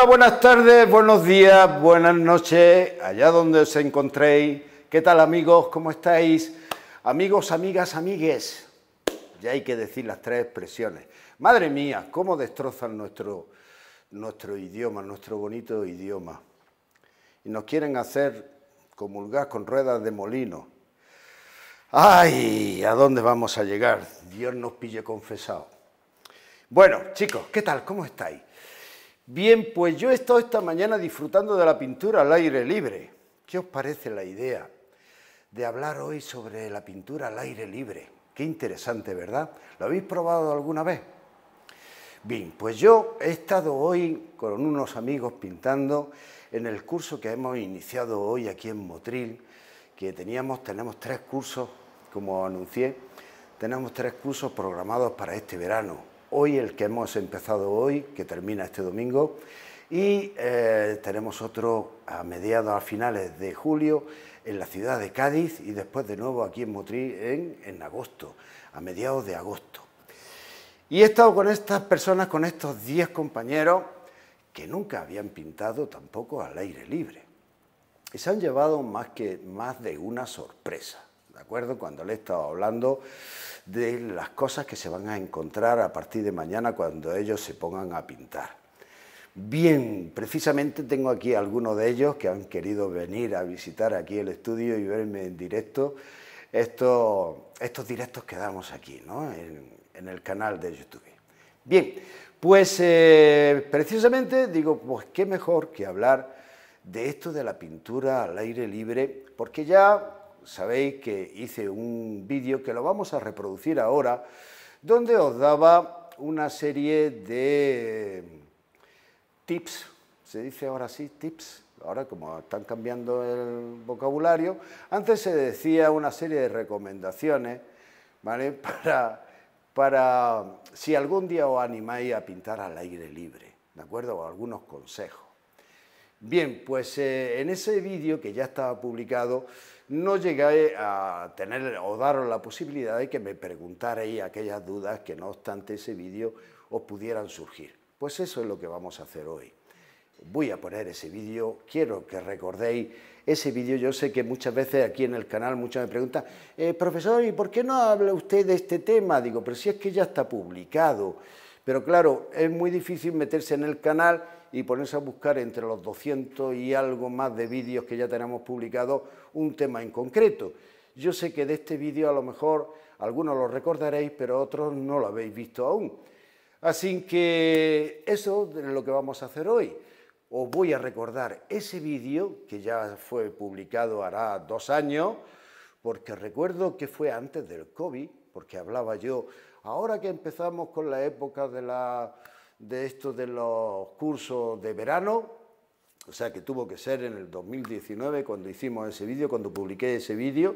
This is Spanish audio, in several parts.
Hola, buenas tardes, buenos días, buenas noches, allá donde os encontréis. ¿Qué tal amigos? ¿Cómo estáis? Amigos, amigas, amigues. Ya hay que decir las tres expresiones. Madre mía, cómo destrozan nuestro, nuestro idioma, nuestro bonito idioma. Y nos quieren hacer comulgar con ruedas de molino. ¡Ay! ¿A dónde vamos a llegar? Dios nos pille confesado. Bueno, chicos, ¿qué tal? ¿Cómo estáis? Bien, pues yo he estado esta mañana disfrutando de la pintura al aire libre. ¿Qué os parece la idea de hablar hoy sobre la pintura al aire libre? Qué interesante, ¿verdad? ¿Lo habéis probado alguna vez? Bien, pues yo he estado hoy con unos amigos pintando en el curso que hemos iniciado hoy aquí en Motril, que teníamos, tenemos tres cursos, como anuncié, tenemos tres cursos programados para este verano hoy, el que hemos empezado hoy, que termina este domingo, y eh, tenemos otro a mediados, a finales de julio, en la ciudad de Cádiz y después de nuevo aquí en Motril en, en agosto, a mediados de agosto. Y he estado con estas personas, con estos 10 compañeros, que nunca habían pintado tampoco al aire libre. Y se han llevado más, que, más de una sorpresa acuerdo? Cuando le he estado hablando de las cosas que se van a encontrar a partir de mañana cuando ellos se pongan a pintar. Bien, precisamente tengo aquí algunos de ellos que han querido venir a visitar aquí el estudio y verme en directo estos, estos directos que damos aquí, ¿no? en, el canal de YouTube. Bien, pues eh, precisamente digo, pues qué mejor que hablar de esto de la pintura al aire libre, porque ya sabéis que hice un vídeo que lo vamos a reproducir ahora, donde os daba una serie de tips, se dice ahora sí, tips, ahora como están cambiando el vocabulario, antes se decía una serie de recomendaciones, ¿vale? Para, para si algún día os animáis a pintar al aire libre, ¿de acuerdo? O algunos consejos. Bien, pues eh, en ese vídeo que ya estaba publicado, no llegué a tener o daros la posibilidad de que me preguntarais aquellas dudas que no obstante ese vídeo os pudieran surgir. Pues eso es lo que vamos a hacer hoy. Voy a poner ese vídeo, quiero que recordéis ese vídeo. Yo sé que muchas veces aquí en el canal ...muchas me preguntan, eh, profesor, ¿y por qué no habla usted de este tema? Digo, pero si es que ya está publicado. Pero claro, es muy difícil meterse en el canal y ponerse a buscar entre los 200 y algo más de vídeos que ya tenemos publicados un tema en concreto. Yo sé que de este vídeo a lo mejor algunos lo recordaréis, pero otros no lo habéis visto aún. Así que eso es lo que vamos a hacer hoy. Os voy a recordar ese vídeo que ya fue publicado hará dos años, porque recuerdo que fue antes del COVID, porque hablaba yo, ahora que empezamos con la época de, la, de esto de los cursos de verano, o sea que tuvo que ser en el 2019 cuando hicimos ese vídeo, cuando publiqué ese vídeo.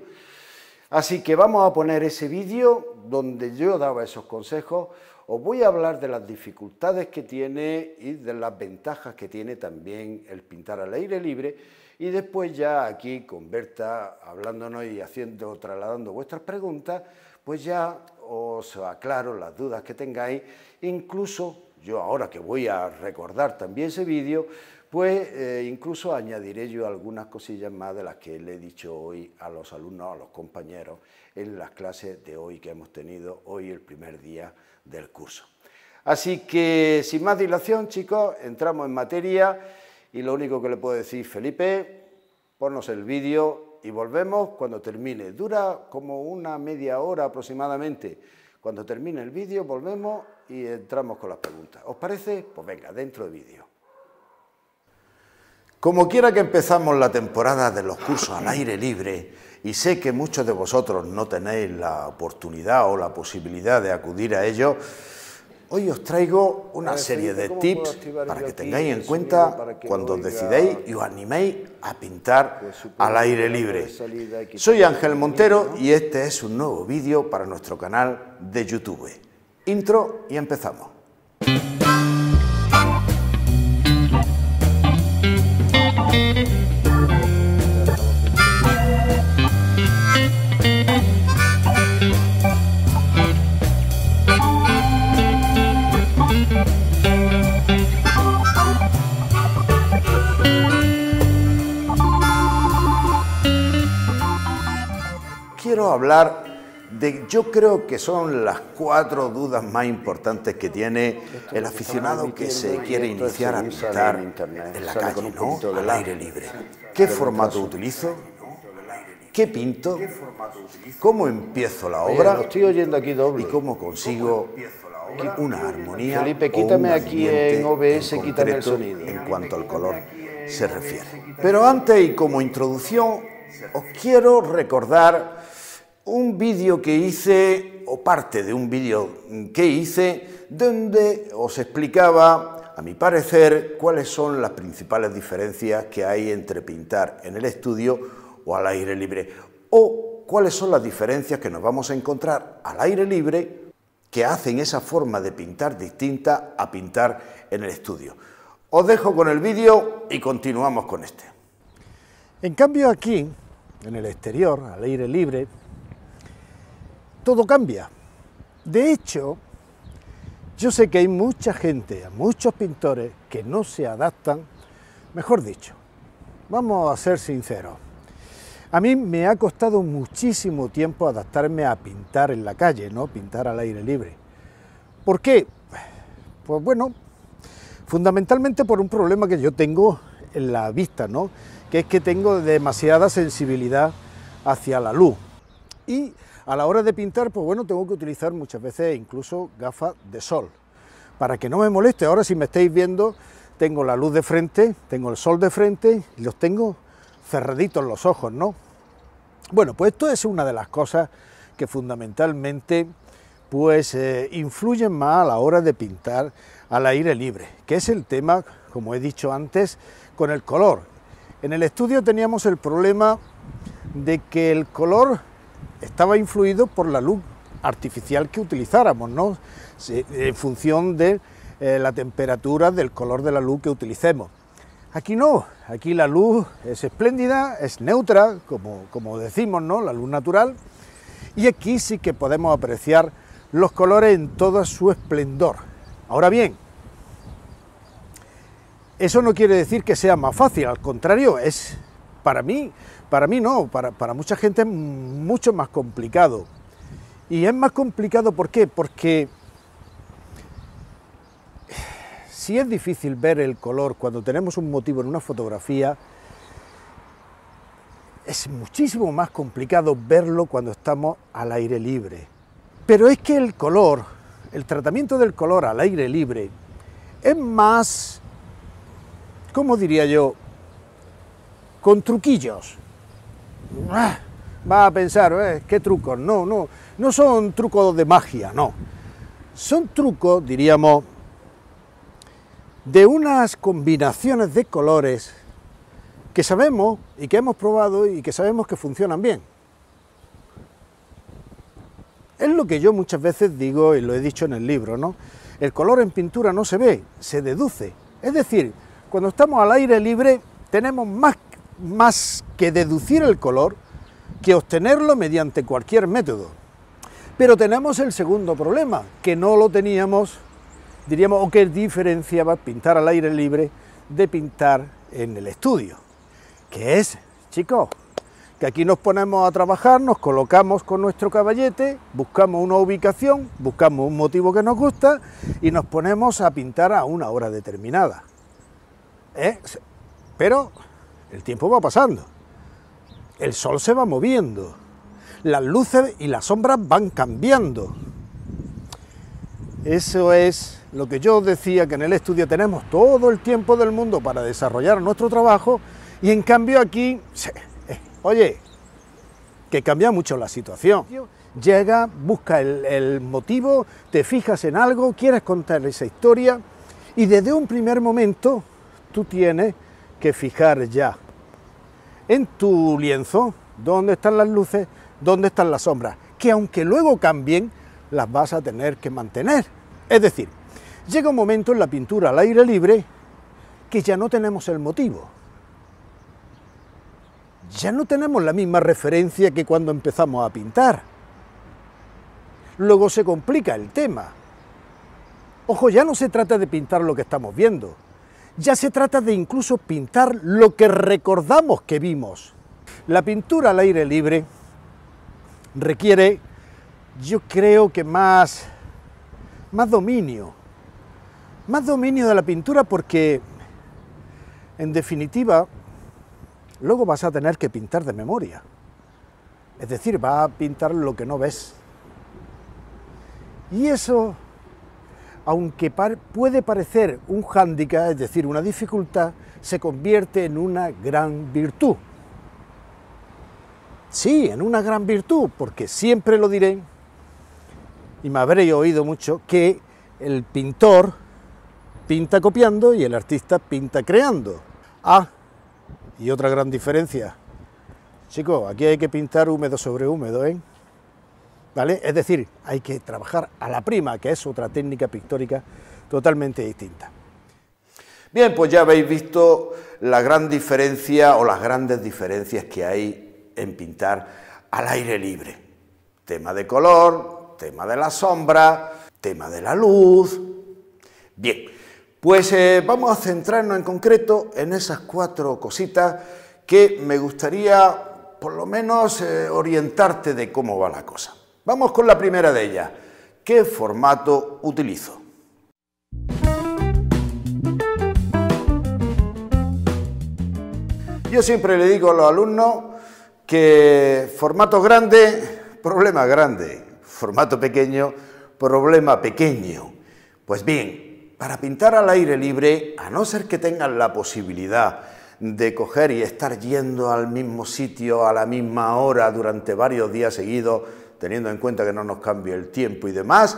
Así que vamos a poner ese vídeo donde yo daba esos consejos. Os voy a hablar de las dificultades que tiene y de las ventajas que tiene también el pintar al aire libre. Y después ya aquí con Berta hablándonos y haciendo, trasladando vuestras preguntas, pues ya os aclaro las dudas que tengáis. Incluso yo ahora que voy a recordar también ese vídeo, pues eh, incluso añadiré yo algunas cosillas más de las que le he dicho hoy a los alumnos, a los compañeros, en las clases de hoy que hemos tenido, hoy el primer día del curso. Así que sin más dilación, chicos, entramos en materia y lo único que le puedo decir, Felipe, ponnos el vídeo y volvemos cuando termine. Dura como una media hora aproximadamente. Cuando termine el vídeo volvemos y entramos con las preguntas. ¿Os parece? Pues venga, dentro de vídeo. Como quiera que empezamos la temporada de los cursos al aire libre, y sé que muchos de vosotros no tenéis la oportunidad o la posibilidad de acudir a ellos, hoy os traigo una serie de tips para que tengáis en cuenta cuando decidéis decidáis y os animéis a pintar pues, al aire libre. Soy Ángel Montero y este es un nuevo vídeo para nuestro canal de YouTube. Intro y empezamos. hablar de, yo creo que son las cuatro dudas más importantes que tiene el aficionado que se quiere iniciar a pintar en la calle, ¿no? Al aire libre. ¿Qué formato utilizo? ¿Qué pinto? ¿Cómo empiezo la obra? estoy oyendo aquí doble. ¿Y cómo consigo una armonía? Felipe, quítame aquí en OBS, quítame el sonido. En cuanto al color se refiere. Pero antes y como introducción, os quiero recordar un vídeo que hice, o parte de un vídeo que hice, donde os explicaba, a mi parecer, cuáles son las principales diferencias que hay entre pintar en el estudio o al aire libre, o cuáles son las diferencias que nos vamos a encontrar al aire libre que hacen esa forma de pintar distinta a pintar en el estudio. Os dejo con el vídeo y continuamos con este. En cambio aquí, en el exterior, al aire libre, todo cambia. De hecho, yo sé que hay mucha gente, muchos pintores que no se adaptan, mejor dicho, vamos a ser sinceros. A mí me ha costado muchísimo tiempo adaptarme a pintar en la calle, ¿no? Pintar al aire libre. ¿Por qué? Pues bueno, fundamentalmente por un problema que yo tengo en la vista, ¿no? Que es que tengo demasiada sensibilidad hacia la luz. Y a la hora de pintar, pues bueno, tengo que utilizar muchas veces incluso gafas de sol, para que no me moleste. Ahora si me estáis viendo, tengo la luz de frente, tengo el sol de frente y los tengo cerraditos los ojos, ¿no? Bueno, pues esto es una de las cosas que fundamentalmente pues eh, influyen más a la hora de pintar al aire libre, que es el tema, como he dicho antes, con el color. En el estudio teníamos el problema de que el color estaba influido por la luz artificial que utilizáramos, ¿no? en función de eh, la temperatura, del color de la luz que utilicemos. Aquí no, aquí la luz es espléndida, es neutra, como, como decimos, ¿no? la luz natural, y aquí sí que podemos apreciar los colores en todo su esplendor. Ahora bien, eso no quiere decir que sea más fácil, al contrario, es para mí para mí no, para, mucha gente es mucho más complicado. Y es más complicado, ¿por qué? Porque si es difícil ver el color cuando tenemos un motivo en una fotografía, es muchísimo más complicado verlo cuando estamos al aire libre. Pero es que el color, el tratamiento del color al aire libre, es más, ¿cómo diría yo? Con truquillos. Ah, va a pensar, eh, ¿qué trucos? No, no, no son trucos de magia, no. Son trucos, diríamos, de unas combinaciones de colores que sabemos y que hemos probado y que sabemos que funcionan bien. Es lo que yo muchas veces digo y lo he dicho en el libro, ¿no? El color en pintura no se ve, se deduce. Es decir, cuando estamos al aire libre tenemos más más que deducir el color que obtenerlo mediante cualquier método. Pero tenemos el segundo problema, que no lo teníamos, diríamos, o que diferenciaba pintar al aire libre de pintar en el estudio. que es, chicos? Que aquí nos ponemos a trabajar, nos colocamos con nuestro caballete, buscamos una ubicación, buscamos un motivo que nos gusta y nos ponemos a pintar a una hora determinada. ¿Eh? Pero el tiempo va pasando. El sol se va moviendo. Las luces y las sombras van cambiando. Eso es lo que yo decía que en el estudio tenemos todo el tiempo del mundo para desarrollar nuestro trabajo y en cambio aquí, eh, oye, que cambia mucho la situación. Llega, busca el, motivo, te fijas en algo, quieres contar esa historia y desde un primer momento tú tienes que fijar ya en tu lienzo dónde están las luces, dónde están las sombras, que aunque luego cambien, las vas a tener que mantener. Es decir, llega un momento en la pintura al aire libre que ya no tenemos el motivo. Ya no tenemos la misma referencia que cuando empezamos a pintar. Luego se complica el tema. Ojo, ya no se trata de pintar lo que estamos viendo, ya se trata de incluso pintar lo que recordamos que vimos. La pintura al aire libre requiere, yo creo que más, más dominio, más dominio de la pintura porque, en definitiva, luego vas a tener que pintar de memoria. Es decir, va a pintar lo que no ves. Y eso aunque puede parecer un hándicap, es decir, una dificultad, se convierte en una gran virtud. Sí, en una gran virtud, porque siempre lo diré, y me habréis oído mucho, que el pintor pinta copiando y el artista pinta creando. Ah, y otra gran diferencia. Chicos, aquí hay que pintar húmedo sobre húmedo, ¿eh? Es decir, hay que trabajar a la prima, que es otra técnica pictórica totalmente distinta. Bien, pues ya habéis visto la gran diferencia o las grandes diferencias que hay en pintar al aire libre. Tema de color, tema de la sombra, tema de la luz. Bien, pues eh, vamos a centrarnos en concreto en esas cuatro cositas que me gustaría por lo menos eh, orientarte de cómo va la cosa. Vamos con la primera de ellas. ¿Qué formato utilizo? Yo siempre le digo a los alumnos que formato grande, problema grande, formato pequeño, problema pequeño. Pues bien, para pintar al aire libre, a no ser que tengan la posibilidad de coger y estar yendo al mismo sitio a la misma hora durante varios días seguidos, teniendo en cuenta que no nos cambie el tiempo y demás,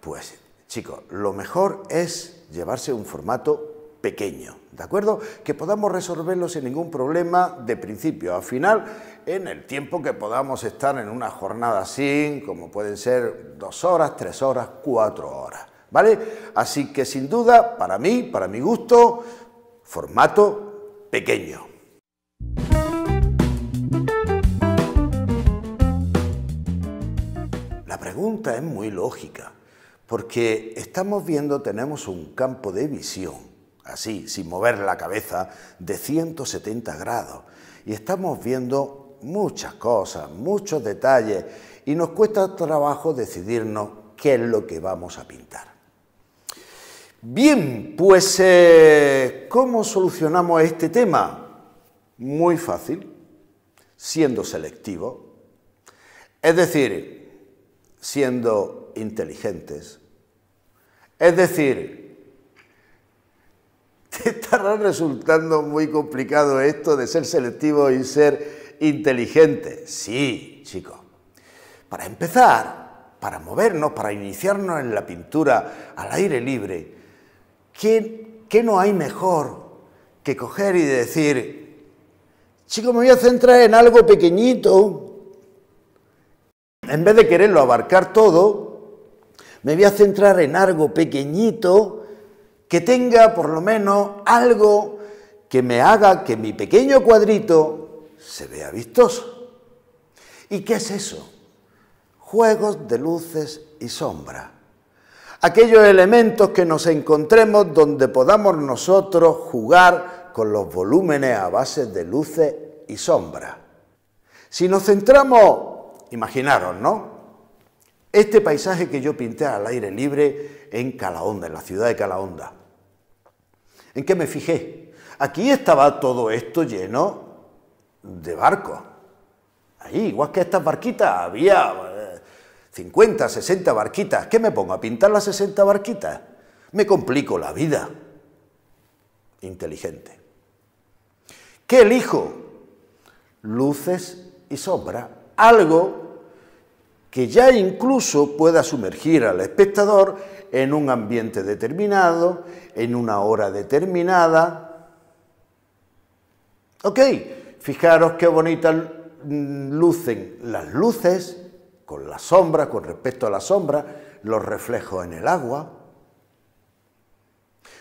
pues chicos, lo mejor es llevarse un formato pequeño, ¿de acuerdo? Que podamos resolverlo sin ningún problema de principio a final en el tiempo que podamos estar en una jornada así, como pueden ser dos horas, tres horas, cuatro horas, ¿vale? Así que sin duda, para mí, para mi gusto, formato pequeño. pregunta es muy lógica, porque estamos viendo, tenemos un campo de visión, así, sin mover la cabeza, de 170 grados, y estamos viendo muchas cosas, muchos detalles, y nos cuesta trabajo decidirnos qué es lo que vamos a pintar. Bien, pues eh, ¿cómo solucionamos este tema? Muy fácil, siendo selectivo. Es decir, siendo inteligentes. Es decir, te estará resultando muy complicado esto de ser selectivo y ser inteligente. Sí, chicos. Para empezar, para movernos, para iniciarnos en la pintura al aire libre, ¿qué, no hay mejor que coger y decir, chico, me voy a centrar en algo pequeñito, en vez de quererlo abarcar todo, me voy a centrar en algo pequeñito que tenga por lo menos algo que me haga que mi pequeño cuadrito se vea vistoso. ¿Y qué es eso? Juegos de luces y sombra. aquellos elementos que nos encontremos donde podamos nosotros jugar con los volúmenes a base de luces y sombra. Si nos centramos imaginaron, ¿no? Este paisaje que yo pinté al aire libre en Calahonda, en la ciudad de Calahonda. ¿En qué me fijé? Aquí estaba todo esto lleno de barcos. Ahí, igual que estas barquitas, había 50, eh, 60 barquitas. ¿Qué me pongo a pintar las 60 barquitas? Me complico la vida. Inteligente. ¿Qué elijo? Luces y sombra. Algo que ya incluso pueda sumergir al espectador en un ambiente determinado, en una hora determinada. Ok, fijaros qué bonitas mm, lucen las luces con la sombra, con respecto a la sombra, los reflejos en el agua.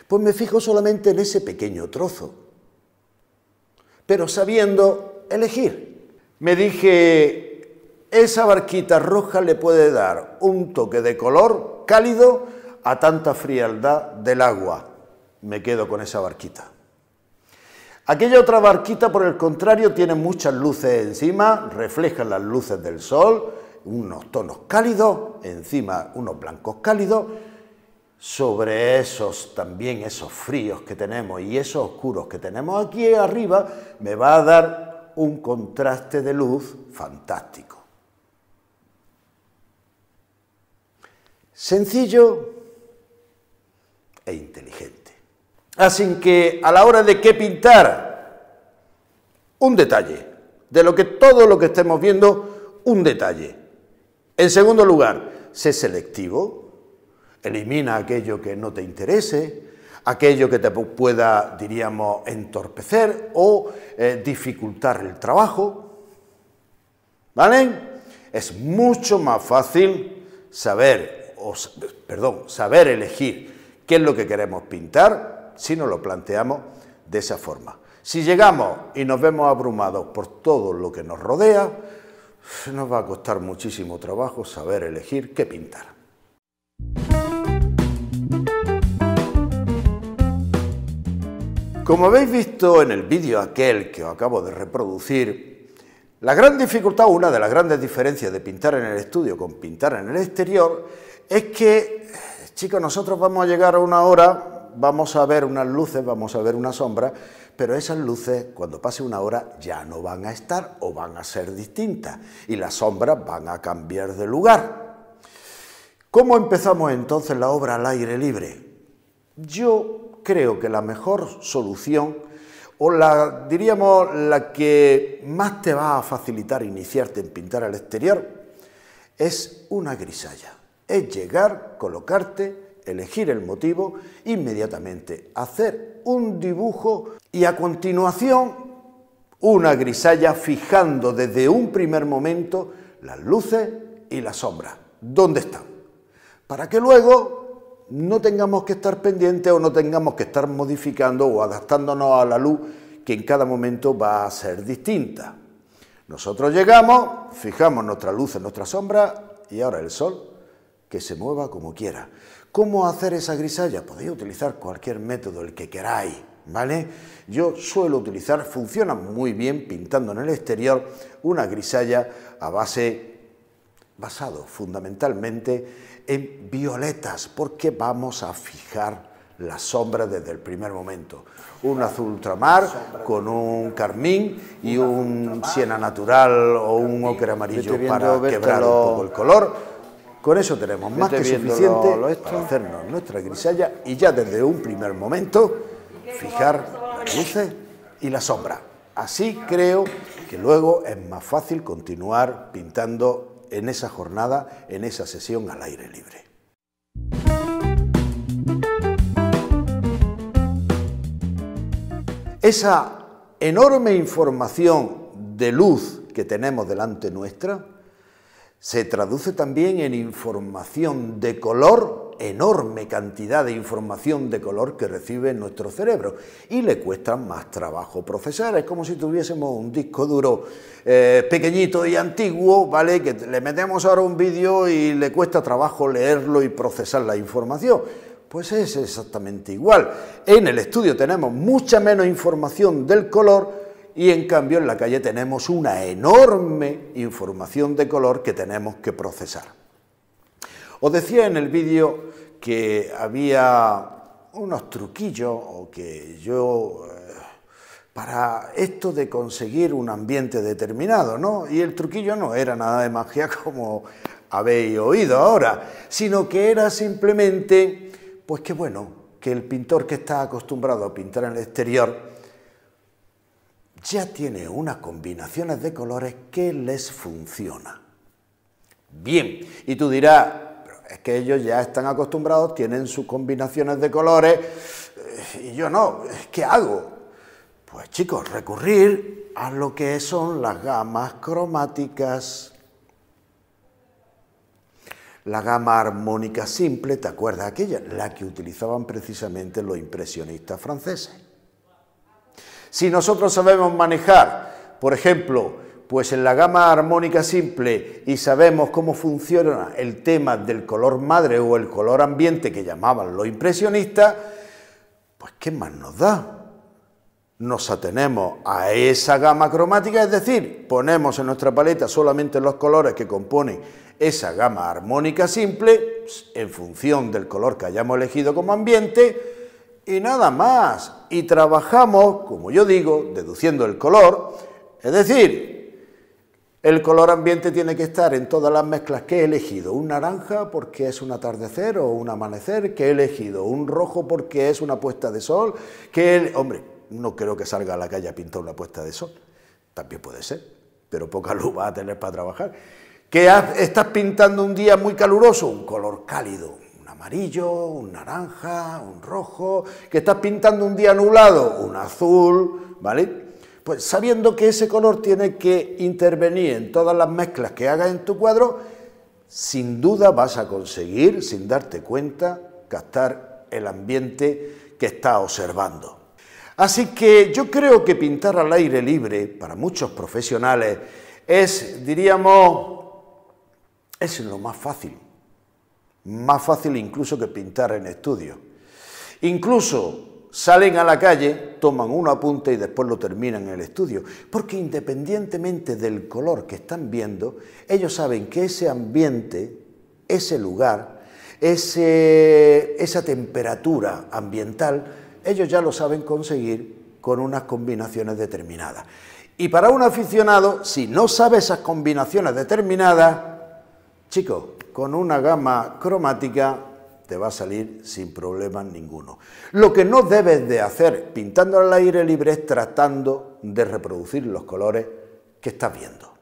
Pues me fijo solamente en ese pequeño trozo, pero sabiendo elegir. Me dije, esa barquita roja le puede dar un toque de color cálido a tanta frialdad del agua. Me quedo con esa barquita. Aquella otra barquita, por el contrario, tiene muchas luces encima, reflejan las luces del sol, unos tonos cálidos, encima unos blancos cálidos, sobre esos también, esos fríos que tenemos y esos oscuros que tenemos aquí arriba, me va a dar un contraste de luz fantástico. sencillo e inteligente. Así que a la hora de qué pintar, un detalle, de lo que todo lo que estemos viendo, un detalle. En segundo lugar, sé selectivo, elimina aquello que no te interese, aquello que te pueda, diríamos, entorpecer o eh, dificultar el trabajo. ¿Vale? Es mucho más fácil saber o, perdón, saber elegir qué es lo que queremos pintar si nos lo planteamos de esa forma. Si llegamos y nos vemos abrumados por todo lo que nos rodea, nos va a costar muchísimo trabajo saber elegir qué pintar. Como habéis visto en el vídeo aquel que os acabo de reproducir, la gran dificultad, una de las grandes diferencias de pintar en el estudio con pintar en el exterior, es que, chicos, nosotros vamos a llegar a una hora, vamos a ver unas luces, vamos a ver una sombra, pero esas luces, cuando pase una hora, ya no van a estar o van a ser distintas y las sombras van a cambiar de lugar. ¿Cómo empezamos entonces la obra al aire libre? Yo creo que la mejor solución o la, diríamos, la que más te va a facilitar iniciarte en pintar al exterior, es una grisalla es llegar, colocarte, elegir el motivo, inmediatamente hacer un dibujo y a continuación una grisalla fijando desde un primer momento las luces y las sombras, dónde están, para que luego no tengamos que estar pendientes o no tengamos que estar modificando o adaptándonos a la luz que en cada momento va a ser distinta. Nosotros llegamos, fijamos nuestra luz en nuestra sombra y ahora el sol que se mueva como quiera. ¿Cómo hacer esa grisalla? Podéis utilizar cualquier método, el que queráis, ¿vale? Yo suelo utilizar, funciona muy bien pintando en el exterior una grisalla a base basado fundamentalmente en violetas, porque vamos a fijar la sombra desde el primer momento. Un azul ultramar con un carmín y un siena natural o un ocre amarillo para quebrar un poco el color con eso tenemos más que suficiente para hacernos nuestra grisalla y ya desde un primer momento fijar las luces y la sombra. Así creo que luego es más fácil continuar pintando en esa jornada, en esa sesión al aire libre. Esa enorme información de luz que tenemos delante nuestra se traduce también en información de color, enorme cantidad de información de color que recibe nuestro cerebro y le cuesta más trabajo procesar. Es como si tuviésemos un disco duro eh, pequeñito y antiguo, ¿vale? Que le metemos ahora un vídeo y le cuesta trabajo leerlo y procesar la información. Pues es exactamente igual. En el estudio tenemos mucha menos información del color, y en cambio en la calle tenemos una enorme información de color que tenemos que procesar. Os decía en el vídeo que había unos truquillos o que yo eh, para esto de conseguir un ambiente determinado, ¿no? Y el truquillo no era nada de magia como habéis oído ahora, sino que era simplemente, pues que bueno, que el pintor que está acostumbrado a pintar en el exterior, ya tiene unas combinaciones de colores que les funciona. Bien, y tú dirás, es que ellos ya están acostumbrados, tienen sus combinaciones de colores, eh, y yo no, ¿qué hago? Pues chicos, recurrir a lo que son las gamas cromáticas. La gama armónica simple, ¿te acuerdas aquella? La que utilizaban precisamente los impresionistas franceses. Si nosotros sabemos manejar, por ejemplo, pues en la gama armónica simple y sabemos cómo funciona el tema del color madre o el color ambiente que llamaban los impresionistas, pues ¿qué más nos da? Nos atenemos a esa gama cromática, es decir, ponemos en nuestra paleta solamente los colores que componen esa gama armónica simple, pues, en función del color que hayamos elegido como ambiente, y nada más. Y trabajamos, como yo digo, deduciendo el color, es decir, el color ambiente tiene que estar en todas las mezclas que he elegido. Un naranja porque es un atardecer o un amanecer que he elegido. Un rojo porque es una puesta de sol que... Hombre, no creo que salga a la calle a pintar una puesta de sol. También puede ser, pero poca luz va a tener para trabajar. Que estás pintando un día muy caluroso, un color cálido, amarillo, un naranja, un rojo, que estás pintando un día nublado, un azul, ¿vale? Pues sabiendo que ese color tiene que intervenir en todas las mezclas que hagas en tu cuadro, sin duda vas a conseguir, sin darte cuenta, captar el ambiente que estás observando. Así que yo creo que pintar al aire libre para muchos profesionales es, diríamos, es lo más fácil más fácil incluso que pintar en estudio. Incluso salen a la calle, toman una apunte y después lo terminan en el estudio, porque independientemente del color que están viendo, ellos saben que ese ambiente, ese lugar, ese, esa temperatura ambiental, ellos ya lo saben conseguir con unas combinaciones determinadas. Y para un aficionado, si no sabe esas combinaciones determinadas, chicos, con una gama cromática te va a salir sin problemas ninguno. Lo que no debes de hacer pintando al aire libre es tratando de reproducir los colores que estás viendo.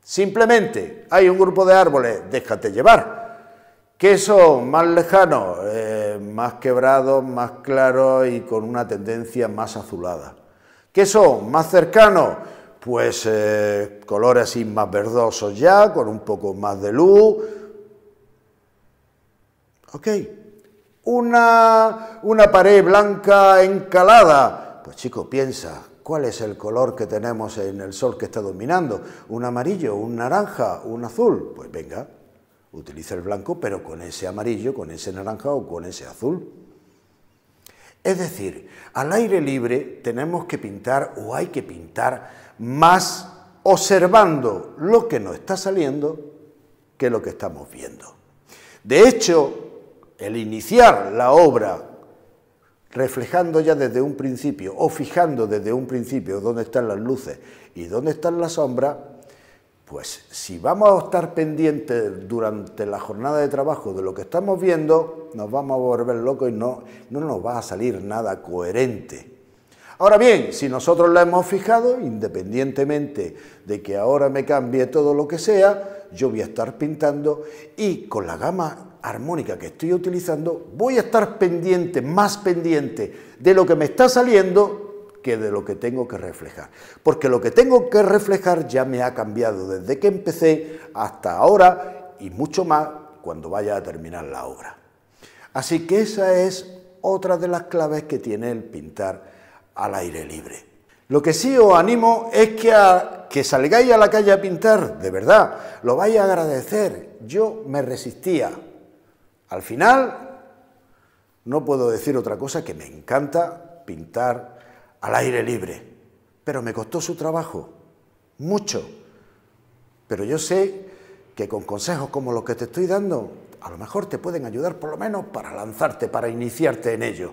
Simplemente hay un grupo de árboles, déjate llevar, que son más lejanos, eh, más quebrados, más claros y con una tendencia más azulada. Que son más cercanos, pues eh, colores así más verdosos ya, con un poco más de luz. Ok, una, una pared blanca encalada. Pues chico, piensa, ¿cuál es el color que tenemos en el sol que está dominando? ¿Un amarillo, un naranja, un azul? Pues venga, utiliza el blanco, pero con ese amarillo, con ese naranja o con ese azul. Es decir, al aire libre tenemos que pintar o hay que pintar más observando lo que nos está saliendo que lo que estamos viendo. De hecho, el iniciar la obra reflejando ya desde un principio o fijando desde un principio dónde están las luces y dónde están las sombras, pues si vamos a estar pendientes durante la jornada de trabajo de lo que estamos viendo, nos vamos a volver locos y no, no nos va a salir nada coherente Ahora bien, si nosotros la hemos fijado, independientemente de que ahora me cambie todo lo que sea, yo voy a estar pintando y con la gama armónica que estoy utilizando, voy a estar pendiente, más pendiente de lo que me está saliendo que de lo que tengo que reflejar. Porque lo que tengo que reflejar ya me ha cambiado desde que empecé hasta ahora y mucho más cuando vaya a terminar la obra. Así que esa es otra de las claves que tiene el pintar al aire libre. Lo que sí os animo es que, que salgáis a la calle a pintar, de verdad, lo vais a agradecer. Yo me resistía. Al final, no puedo decir otra cosa que me encanta pintar al aire libre, pero me costó su trabajo, mucho. Pero yo sé que con consejos como los que te estoy dando, a lo mejor te pueden ayudar por lo menos para lanzarte, para iniciarte en ello.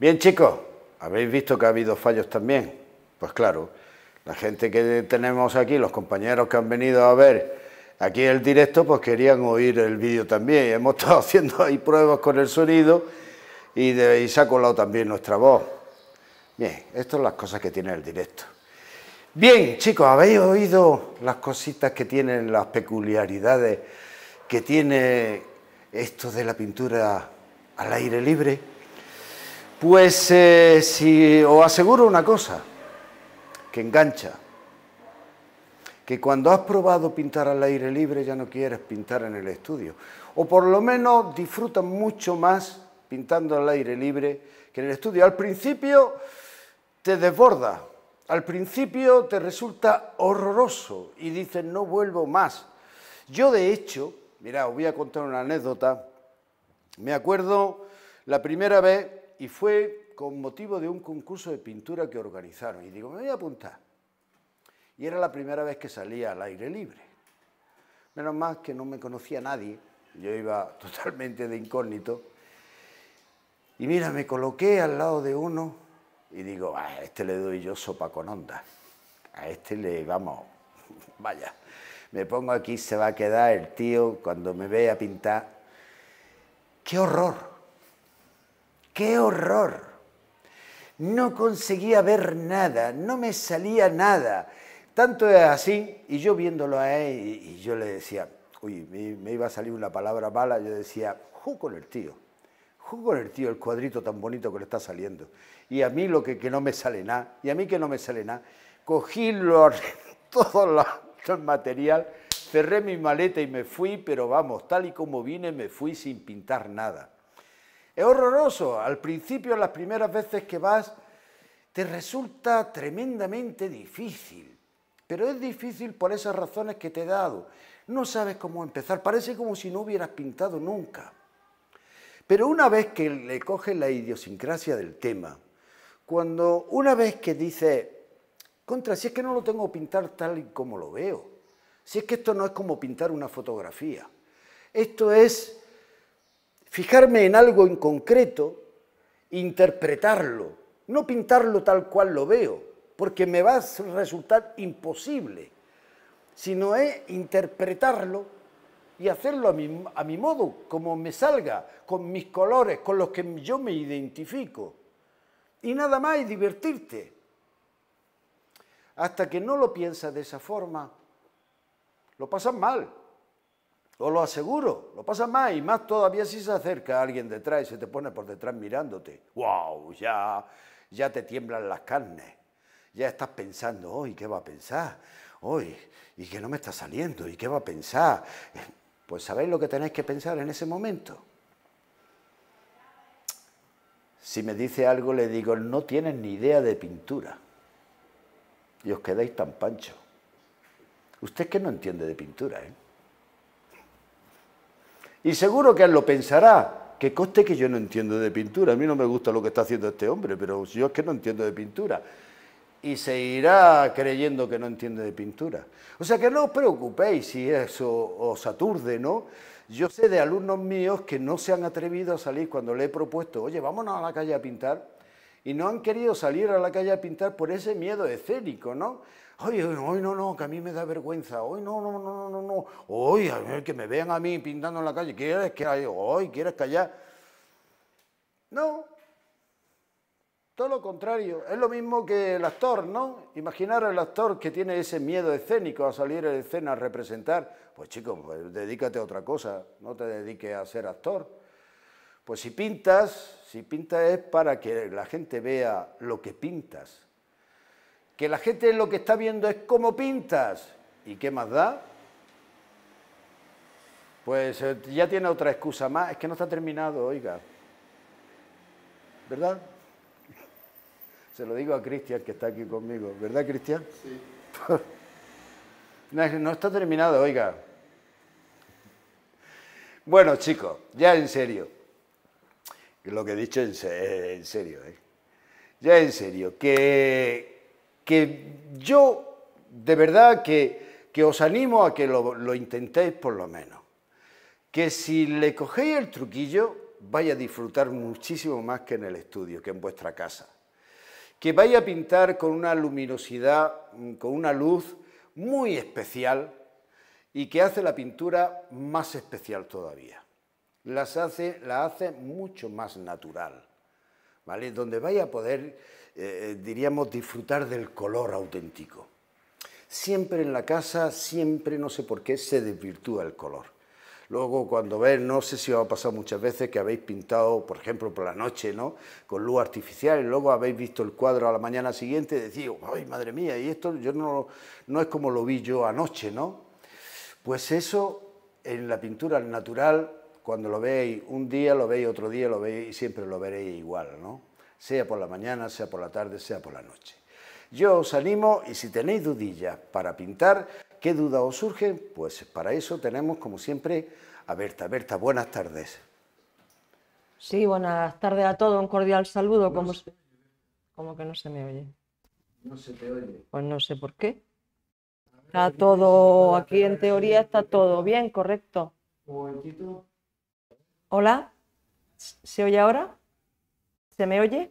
Bien chicos, habéis visto que ha habido fallos también. Pues claro, la gente que tenemos aquí, los compañeros que han venido a ver aquí el directo, pues querían oír el vídeo también. hemos estado haciendo ahí pruebas con el sonido y, de, y se ha colado también nuestra voz. Bien, estas son las cosas que tiene el directo. Bien, chicos, habéis oído las cositas que tienen, las peculiaridades que tiene esto de la pintura al aire libre. Pues eh, si os aseguro una cosa, que engancha, que cuando has probado pintar al aire libre ya no quieres pintar en el estudio, o por lo menos disfrutas mucho más pintando al aire libre que en el estudio. Al principio te desborda, al principio te resulta horroroso y dices no vuelvo más. Yo de hecho, mira, os voy a contar una anécdota, me acuerdo la primera vez y fue con motivo de un concurso de pintura que organizaron. Y digo, me voy a apuntar. Y era la primera vez que salía al aire libre. Menos más que no me conocía nadie, yo iba totalmente de incógnito. Y mira, me coloqué al lado de uno y digo, ah, a este le doy yo sopa con onda. A este le, vamos, vaya, me pongo aquí, se va a quedar el tío cuando me vea pintar. ¡Qué horror! ¡Qué horror! No conseguía ver nada, no me salía nada. Tanto es así, y yo viéndolo a él, y, yo le decía, uy, me, iba a salir una palabra mala, yo decía, jugo con el tío, jugo con el tío, el cuadrito tan bonito que le está saliendo. Y a mí lo que, que no me sale nada, y a mí que no me sale nada, cogí lo, todo el material, cerré mi maleta y me fui, pero vamos, tal y como vine, me fui sin pintar nada. Es horroroso. Al principio, las primeras veces que vas, te resulta tremendamente difícil. Pero es difícil por esas razones que te he dado. No sabes cómo empezar. Parece como si no hubieras pintado nunca. Pero una vez que le coges la idiosincrasia del tema, cuando una vez que dice contra, si es que no lo tengo que pintar tal y como lo veo, si es que esto no es como pintar una fotografía, esto es fijarme en algo en concreto, interpretarlo, no pintarlo tal cual lo veo, porque me va a resultar imposible, sino es interpretarlo y hacerlo a mi, modo, como me salga, con mis colores, con los que yo me identifico. Y nada más divertirte. Hasta que no lo piensas de esa forma, lo pasas mal. Os lo aseguro, lo pasa más y más todavía si se acerca alguien detrás y se te pone por detrás mirándote. ¡Wow! Ya, ya te tiemblan las carnes. Ya estás pensando, hoy, ¿qué va a pensar? Hoy, ¿y qué no me está saliendo? ¿Y qué va a pensar? Eh, pues sabéis lo que tenéis que pensar en ese momento. Si me dice algo, le digo, no tienes ni idea de pintura. Y os quedáis tan pancho. Usted que no entiende de pintura, ¿eh? Y seguro que él lo pensará, que coste que yo no entiendo de pintura, a mí no me gusta lo que está haciendo este hombre, pero yo es que no entiendo de pintura. Y se irá creyendo que no entiende de pintura. O sea que no os preocupéis si eso os aturde, ¿no? Yo sé de alumnos míos que no se han atrevido a salir cuando le he propuesto, oye, vámonos a la calle a pintar, y no han querido salir a la calle a pintar por ese miedo escénico, ¿no? Ay, hoy no, no, que a mí me da vergüenza. Hoy no, no, no, no, no. Hoy, a ver, que me vean a mí pintando en la calle. ¿Quieres que hoy? ¿Quieres callar? No. Todo lo contrario. Es lo mismo que el actor, ¿no? Imaginar al actor que tiene ese miedo escénico a salir en la escena a representar. Pues chicos, pues, dedícate a otra cosa. No te dediques a ser actor. Pues si pintas, si pintas es para que la gente vea lo que pintas que la gente lo que está viendo es cómo pintas. ¿Y qué más da? Pues eh, ya tiene otra excusa más, es que no está terminado, oiga. ¿Verdad? Se lo digo a Cristian, que está aquí conmigo. ¿Verdad, Cristian? Sí. no, está terminado, oiga. Bueno, chicos, ya en serio. Lo que he dicho en eh, serio, ¿eh? Ya en serio, que que yo de verdad que, os animo a que lo, intentéis por lo menos. Que si le cogéis el truquillo, vaya a disfrutar muchísimo más que en el estudio, que en vuestra casa. Que vaya a pintar con una luminosidad, mm, con una luz muy especial y que hace la pintura más especial todavía. Las hace, la hace mucho más natural, ¿vale? Donde vaya a poder eh, eh, diríamos, disfrutar del color auténtico. Siempre en la casa, siempre, no sé por qué, se desvirtúa el color. Luego cuando ves, no sé si os ha pasado muchas veces que habéis pintado, por ejemplo, por la noche, ¿no? Con luz artificial y luego habéis visto el cuadro a la mañana siguiente y decís, ay, madre mía, y esto yo no, no es como lo vi yo anoche, ¿no? Pues eso en la pintura natural, cuando lo veis un día, lo veis otro día, lo veis y siempre lo veréis igual, ¿no? sea por la mañana, sea por la tarde, sea por la noche. Yo os animo y si tenéis dudillas para pintar, ¿qué duda os surge, Pues para eso tenemos, como siempre, a Berta. Berta, buenas tardes. Sí, buenas tardes a todos, un cordial saludo. como, como que no se me oye? No se te oye. Pues no sé por qué. Está todo, aquí en teoría está todo bien, correcto. Hola, ¿se oye ahora? ¿Se me oye?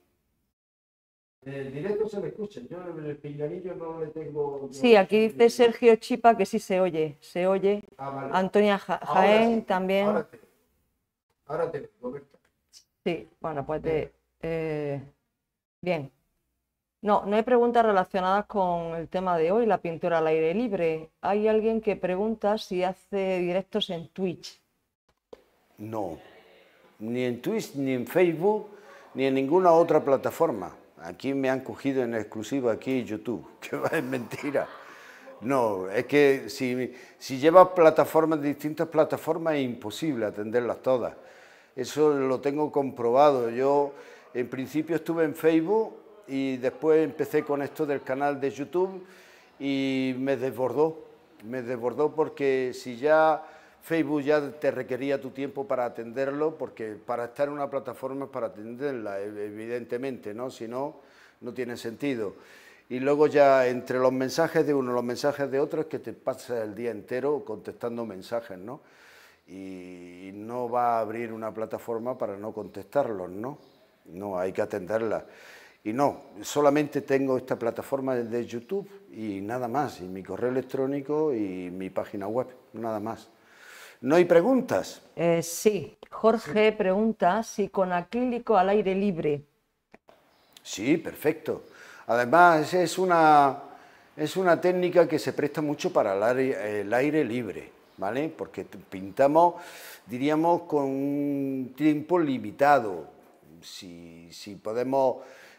Eh, el directo se me escucha, yo en el no le tengo... Sí, aquí dice Sergio Chipa que sí se oye, se oye. Ah, Antonia Jaén también. Ahora te, Sí, bueno, pues eh, bien. No, no hay preguntas relacionadas con el tema de hoy, la pintura al aire libre. Hay alguien que pregunta si hace directos en Twitch. No, ni en Twitch ni en Facebook ni en ninguna otra plataforma. Aquí me han cogido en exclusiva aquí YouTube, que es mentira. No, es que si, si llevas plataformas, distintas plataformas, es imposible atenderlas todas. Eso lo tengo comprobado. Yo en principio estuve en Facebook y después empecé con esto del canal de YouTube y me desbordó. Me desbordó porque si ya Facebook ya te requería tu tiempo para atenderlo, porque para estar en una plataforma es para atenderla, e-, evidentemente, ¿no? Si no, no tiene sentido. Y luego ya entre los mensajes de uno y los mensajes de otro es que te pasa el día entero contestando mensajes, ¿no? Y no va a abrir una plataforma para no contestarlos, ¿no? No, hay que atenderla. Y no, solamente tengo esta plataforma de YouTube y nada más, y mi correo electrónico y mi página web, nada más. ¿No hay preguntas? Eh, sí. Jorge pregunta si con acrílico al aire libre. Sí, perfecto. Además, es una, es una técnica que se presta mucho para el aire, libre, ¿vale? Porque pintamos, diríamos, con un tiempo limitado. Si, podemos,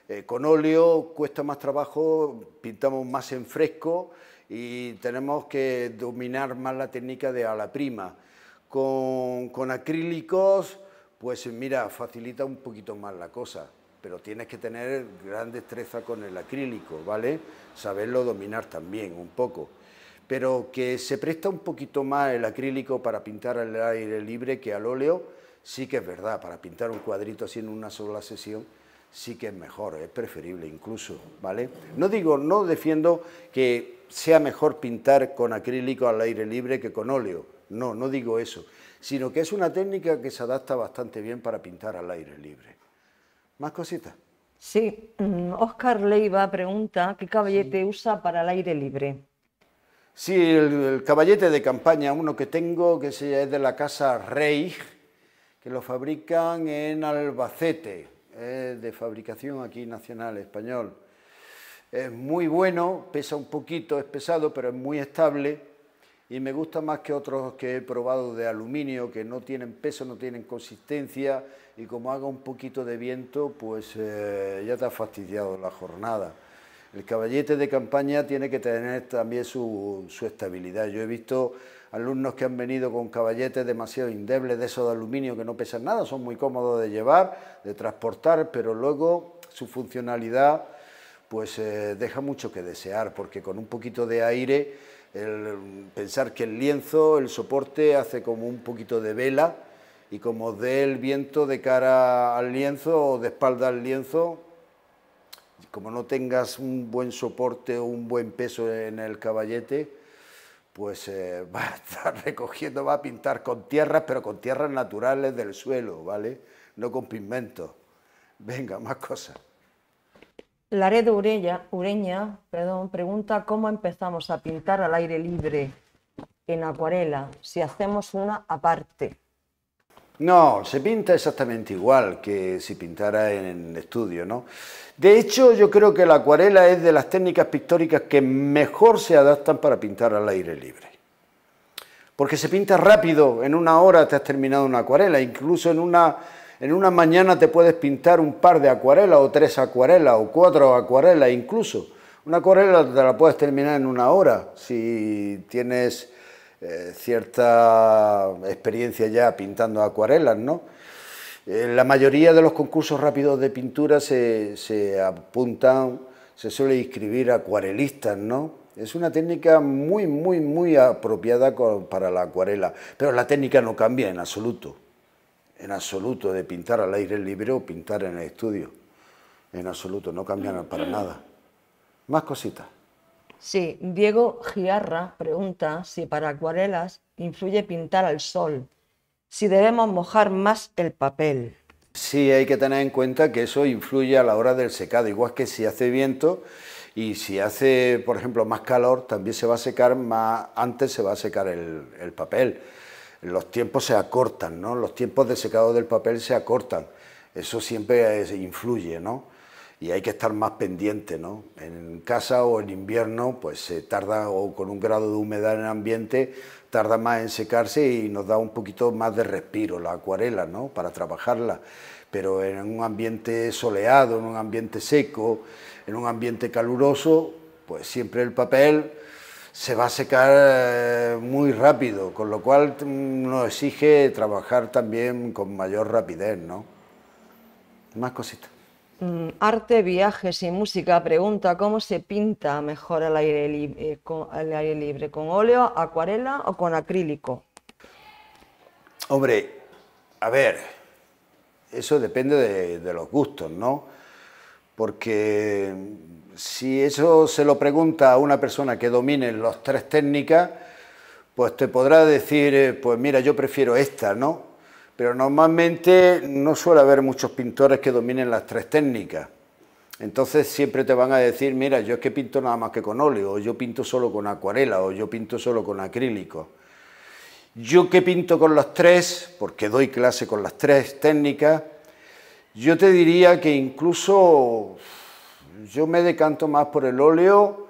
eh, con óleo cuesta más trabajo, pintamos más en fresco y tenemos que dominar más la técnica de a la prima con, acrílicos, pues mira, facilita un poquito más la cosa pero tienes que tener gran destreza con el acrílico, ¿vale? Saberlo dominar también un poco. Pero que se presta un poquito más el acrílico para pintar al aire libre que al óleo, sí que es verdad, para pintar un cuadrito así en una sola sesión, sí que es mejor, es preferible incluso, ¿vale? No digo, no defiendo que sea mejor pintar con acrílico al aire libre que con óleo, no, no digo eso, sino que es una técnica que se adapta bastante bien para pintar al aire libre. ¿Más cositas? Sí, Oscar mm, Leiva pregunta, ¿qué caballete usa para el aire libre? Sí, el, caballete de campaña, uno que tengo, que es de la casa Reich, que lo fabrican en Albacete, de fabricación aquí nacional español. Es muy bueno, pesa un poquito, es pesado, pero es muy estable y me gusta más que otros que he probado de aluminio, que no tienen peso, no tienen consistencia y como haga un poquito de viento, pues eh, ya te ha fastidiado la jornada. El caballete de campaña tiene que tener también su, estabilidad. Yo he visto alumnos que han venido con caballetes demasiado indebles, de esos de aluminio que no pesan nada, son muy cómodos de llevar, de transportar, pero luego su funcionalidad pues eh, deja mucho que desear, porque con un poquito de aire el em, pensar que el lienzo, el soporte, hace como un poquito de vela y como dé el viento de cara al lienzo o de espalda al lienzo, como no tengas un buen soporte o un buen peso en el caballete, pues eh, va a estar recogiendo, va a pintar con tierras, pero con tierras naturales del suelo, ¿vale? No con pigmentos. Venga, más cosas. Laredo Ureña, Ureña perdón, pregunta cómo empezamos a pintar al aire libre en acuarela, si hacemos una aparte. No, se pinta exactamente igual que si pintara en el estudio, ¿no? De hecho, yo creo que la acuarela es de las técnicas pictóricas que mejor se adaptan para pintar al aire libre. Porque se pinta rápido, en una hora te has terminado una acuarela, incluso en una en una mañana te puedes pintar un par de acuarelas o tres acuarelas o cuatro acuarelas incluso. Una acuarela te la puedes terminar en una hora si tienes eh, cierta experiencia ya pintando acuarelas, ¿no? Eh, la mayoría de los concursos rápidos de pintura se, apuntan, se suele inscribir acuarelistas, ¿no? Es una técnica muy, muy, muy apropiada para la acuarela, pero la técnica no cambia en absoluto en absoluto de pintar al aire libre o pintar en el estudio. En absoluto, no cambian para mm. nada. Más cositas. Sí, Diego Giarra pregunta si para acuarelas influye pintar al sol, si debemos mojar más el papel. Sí, hay que tener en cuenta que eso influye a la hora del secado, igual que si hace viento y si hace, por ejemplo, más calor, también se va a secar más, antes se va a secar el papel los tiempos se acortan, ¿no? los tiempos de secado del papel se acortan, eso siempre influye, ¿no? y hay que estar más pendiente. ¿no? En casa o en invierno, pues se tarda, o con un grado de humedad en el ambiente, tarda más en secarse y nos da un poquito más de respiro la acuarela ¿no? para trabajarla. Pero en un ambiente soleado, en un ambiente seco, en un ambiente caluroso, pues siempre el papel se va a secar eh, muy rápido, con lo cual mm, nos exige trabajar también con mayor rapidez, ¿no? Más cositas. Mm, arte, viajes y música pregunta cómo se pinta mejor al aire, libre, eh, con, al aire libre, con óleo, acuarela o con acrílico. Hombre, a ver, eso depende de los gustos, ¿no? Porque si eso se lo pregunta a una persona que domine las tres técnicas, pues te podrá decir, eh, pues mira, yo prefiero esta, ¿no? Pero normalmente no suele haber muchos pintores que dominen las tres técnicas. Entonces siempre te van a decir, mira, yo es que pinto nada más que con óleo, o yo pinto solo con acuarela, o yo pinto solo con acrílico. Yo que pinto con las tres, porque doy clase con las tres técnicas, yo te diría que incluso yo me decanto más por el óleo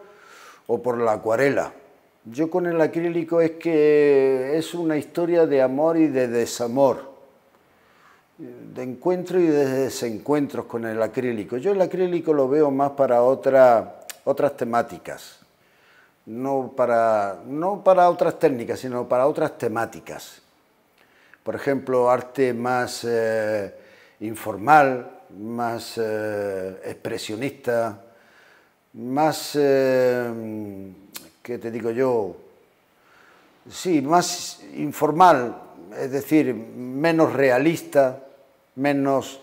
o por la acuarela. Yo con el acrílico es que es una historia de amor y de desamor, de encuentro y de desencuentros con el acrílico. Yo el acrílico lo veo más para otras temáticas, no para, no para otras técnicas, sino para otras temáticas. Por ejemplo, arte más eh, informal, más eh, expresionista, más, eh, te digo yo? Sí, más informal, es decir, menos realista, menos,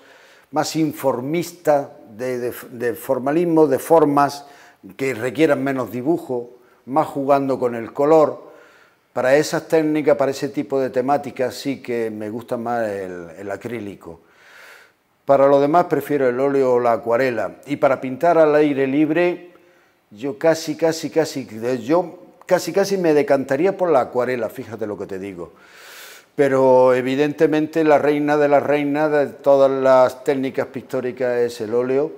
más informista de, formalismo, de formas que requieran menos dibujo, más jugando con el color. Para esas técnicas, para ese tipo de temáticas, sí que me gusta más el acrílico. Para lo demás prefiero el óleo o la acuarela. Y para pintar al aire libre, yo casi, casi, casi, yo casi, casi me decantaría por la acuarela, fíjate lo que te digo. Pero evidentemente la reina de las reinas de todas las técnicas pictóricas es el óleo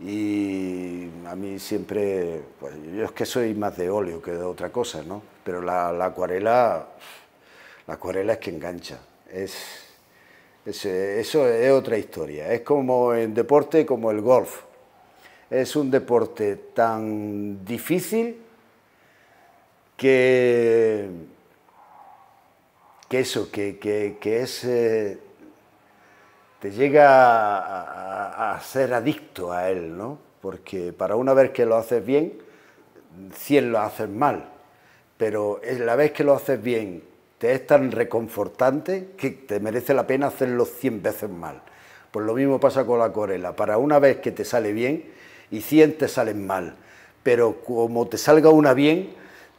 y a mí siempre, pues, yo es que soy más de óleo que de otra cosa, ¿no? Pero la, la acuarela, la acuarela es que engancha, es eh, eso es otra historia. Es como en deporte como el golf. Es un deporte tan difícil que, que eso, que, es, eh, te llega a, a, ser adicto a él, ¿no? Porque para una vez que lo haces bien, 100 lo haces mal. Pero la vez que lo haces bien es tan reconfortante que te merece la pena hacerlo 100 veces mal. Pues lo mismo pasa con la corela. Para una vez que te sale bien y 100 te salen mal. Pero como te salga una bien,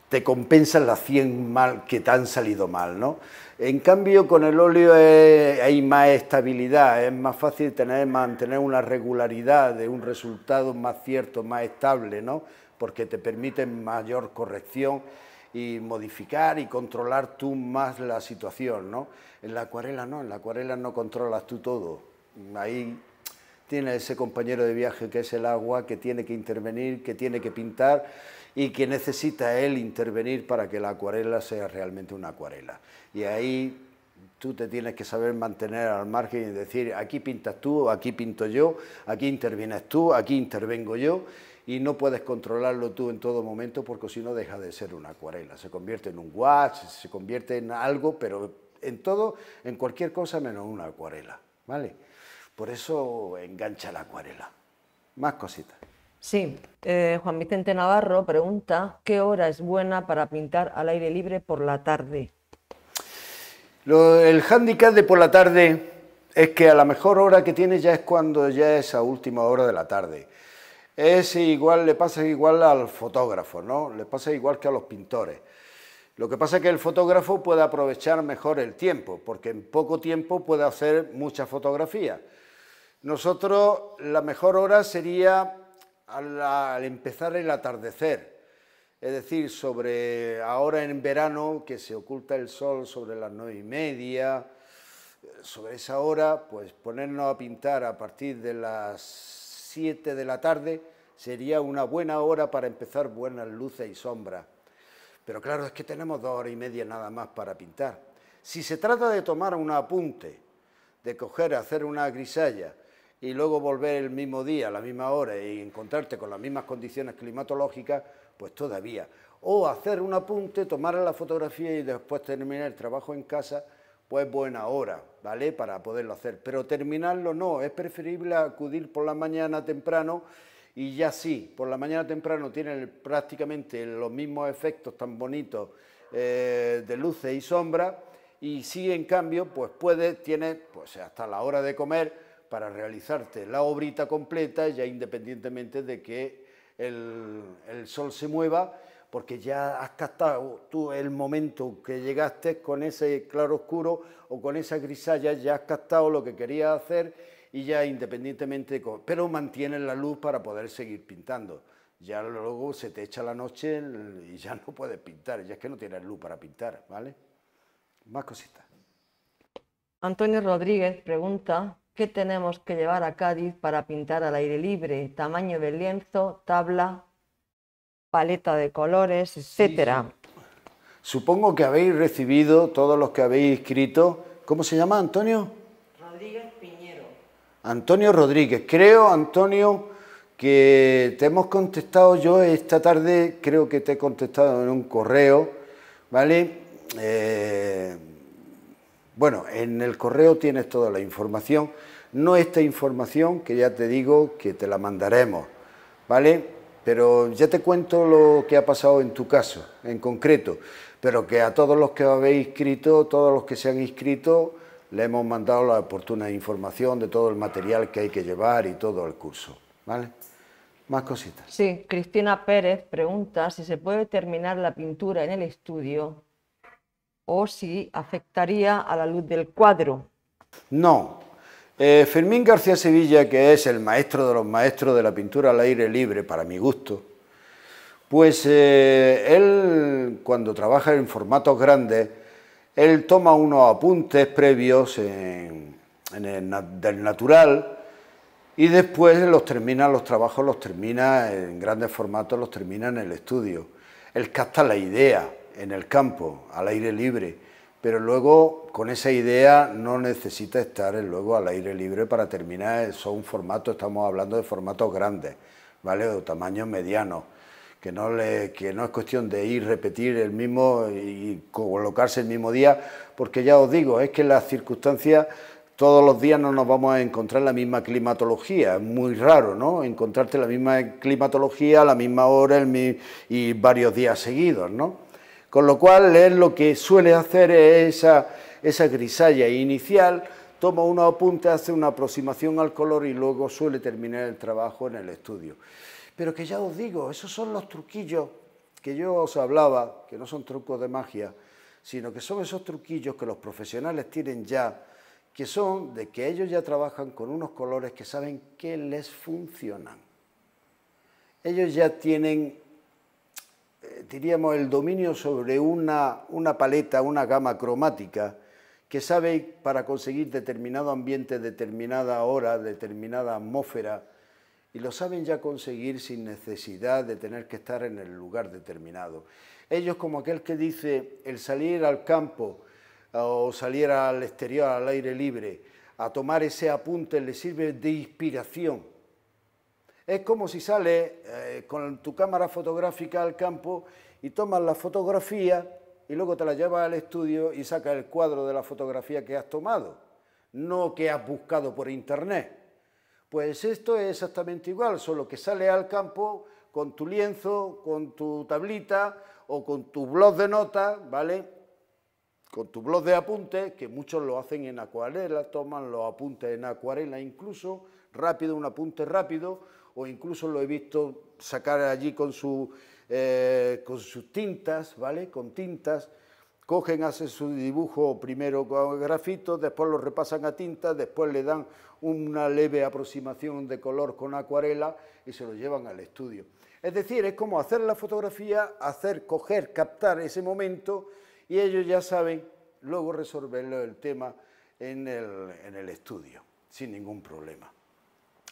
te compensan las 100 mal que te han salido mal, ¿no? En cambio, con el óleo hay más estabilidad, es más fácil tener, mantener una regularidad de un resultado más cierto, más estable, ¿no? Porque te permite mayor corrección y modificar y controlar tú más la situación, ¿no? En la acuarela no, en la acuarela no controlas tú todo. Ahí tiene ese compañero de viaje que es el agua, que tiene que intervenir, que tiene que pintar y que necesita él intervenir para que la acuarela sea realmente una acuarela. Y ahí tú te tienes que saber mantener al margen y decir, aquí pintas tú, aquí pinto yo, aquí intervienes tú, aquí intervengo yo y no puedes controlarlo tú en todo momento porque si no deja de ser una acuarela, se convierte en un watch, se convierte en algo, pero en todo, en cualquier cosa menos una acuarela, ¿vale? Por eso engancha la acuarela. Más cositas. Sí, eh, Juan Vicente Navarro pregunta, ¿qué hora es buena para pintar al aire libre por la tarde? el hándicap de por la tarde es que a la mejor hora que tienes ya es cuando ya es a última hora de la tarde. Es igual, le pasa igual al fotógrafo, ¿no? Le pasa igual que a los pintores. Lo que pasa es que el fotógrafo puede aprovechar mejor el tiempo, porque en poco tiempo puede hacer mucha fotografía. Nosotros, la mejor hora sería al, al, empezar el atardecer, es decir, sobre ahora en verano que se oculta el sol sobre las nueve y media, sobre esa hora, pues ponernos a pintar a partir de las 7 de la tarde sería una buena hora para empezar buenas luces y sombras. Pero claro, es que tenemos dos horas y media nada más para pintar. Si se trata de tomar un apunte, de coger, hacer una grisalla y luego volver el mismo día, a la misma hora y encontrarte con las mismas condiciones climatológicas, pues todavía. O hacer un apunte, tomar la fotografía y después terminar el trabajo en casa, pues buena hora, ¿vale? Para poderlo hacer. Pero terminarlo no, es preferible acudir por la mañana temprano y ya sí, por la mañana temprano tiene prácticamente los mismos efectos tan bonitos eh, de luces y sombras y sí, en cambio, pues puedes, tienes pues hasta la hora de comer para realizarte la obrita completa, ya independientemente de que el sol se mueva porque ya has captado tú el momento que llegaste con ese claro oscuro o con esa grisalla, ya has captado lo que querías hacer y ya independientemente, pero mantienes la luz para poder seguir pintando. Ya luego se te echa la noche y ya no puedes pintar, ya es que no tienes luz para pintar, ¿vale? Más cositas. Antonio Rodríguez pregunta, ¿qué tenemos que llevar a Cádiz para pintar al aire libre? Tamaño del lienzo, tabla, paleta de colores, etcétera. Supongo que habéis recibido, todos los que habéis escrito, ¿cómo se llama Antonio? Rodríguez Piñero. Antonio Rodríguez. Creo, Antonio, que te hemos contestado yo esta tarde, creo que te he contestado en un correo, ¿vale? Eh, bueno, en el correo tienes toda la información, no esta información que ya te digo que te la mandaremos, ¿vale? Pero ya te cuento lo que ha pasado en tu caso, en concreto. Pero que a todos los que habéis escrito, todos los que se han inscrito, le hemos mandado la oportuna información de todo el material que hay que llevar y todo el curso. ¿Vale? Más cositas. Sí, Cristina Pérez pregunta si se puede terminar la pintura en el estudio o si afectaría a la luz del cuadro. No, eh, Fermín García Sevilla, que es el maestro de los maestros de la pintura al aire libre, para mi gusto, pues eh, él cuando trabaja en formatos grandes, él toma unos apuntes previos del natural y después los termina, los trabajos los termina en grandes formatos, los termina en el estudio. Él capta la idea en el campo, al aire libre pero luego con esa idea no necesita estar luego al aire libre para terminar, son formatos, estamos hablando de formatos grandes, ¿vale? O tamaños medianos, que no, que no es cuestión de ir, repetir el mismo y colocarse el mismo día, porque ya os digo, es que las circunstancias todos los días no nos vamos a encontrar la misma climatología, es muy raro, ¿no? Encontrarte la misma climatología a la misma hora y varios días seguidos, ¿no? Con lo cual, él lo que suele hacer es esa, esa grisalla inicial, toma unos apuntes, hace una aproximación al color y luego suele terminar el trabajo en el estudio. Pero que ya os digo, esos son los truquillos que yo os hablaba, que no son trucos de magia, sino que son esos truquillos que los profesionales tienen ya, que son de que ellos ya trabajan con unos colores que saben que les funcionan. Ellos ya tienen eh, diríamos, el dominio sobre una, paleta, una gama cromática, que sabe para conseguir determinado ambiente, determinada hora, determinada atmósfera, y lo saben ya conseguir sin necesidad de tener que estar en el lugar determinado. Ellos como aquel que dice el salir al campo o salir al exterior, al aire libre, a tomar ese apunte, le sirve de inspiración es como si sales eh, con tu cámara fotográfica al campo y tomas la fotografía y luego te la llevas al estudio y sacas el cuadro de la fotografía que has tomado, no que has buscado por internet. Pues esto es exactamente igual, solo que sales al campo con tu lienzo, con tu tablita o con tu blog de notas, ¿vale? Con tu blog de apuntes, que muchos lo hacen en acuarela, toman los apuntes en acuarela incluso, rápido, un apunte rápido, o incluso lo he visto sacar allí eh, con, sus tintas, ¿vale? Con tintas. Cogen, hacen su dibujo primero con grafito, después lo repasan a tinta, después le dan una leve aproximación de color con acuarela y se lo llevan al estudio. Es decir, es como hacer la fotografía, hacer, coger, captar ese momento y ellos ya saben luego resolverlo el tema en el estudio, sin ningún problema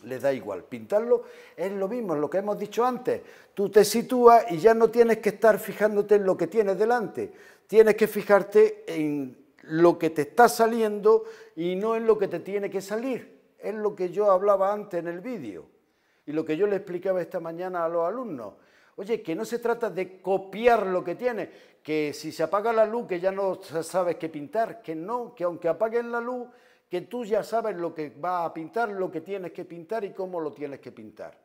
les da igual. Pintarlo es lo mismo, es lo que hemos dicho antes. Tú te sitúas y ya no tienes que estar fijándote en lo que tienes delante. Tienes que fijarte en lo que te está saliendo y no en lo que te tiene que salir. Es lo que yo hablaba antes en el vídeo y lo que yo le explicaba esta mañana a los alumnos. Oye, que no se trata de copiar lo que tiene, que si se apaga la luz que ya no sabes qué pintar, que no, que aunque apaguen la luz que tú ya sabes lo que vas a pintar, lo que tienes que pintar y cómo lo tienes que pintar.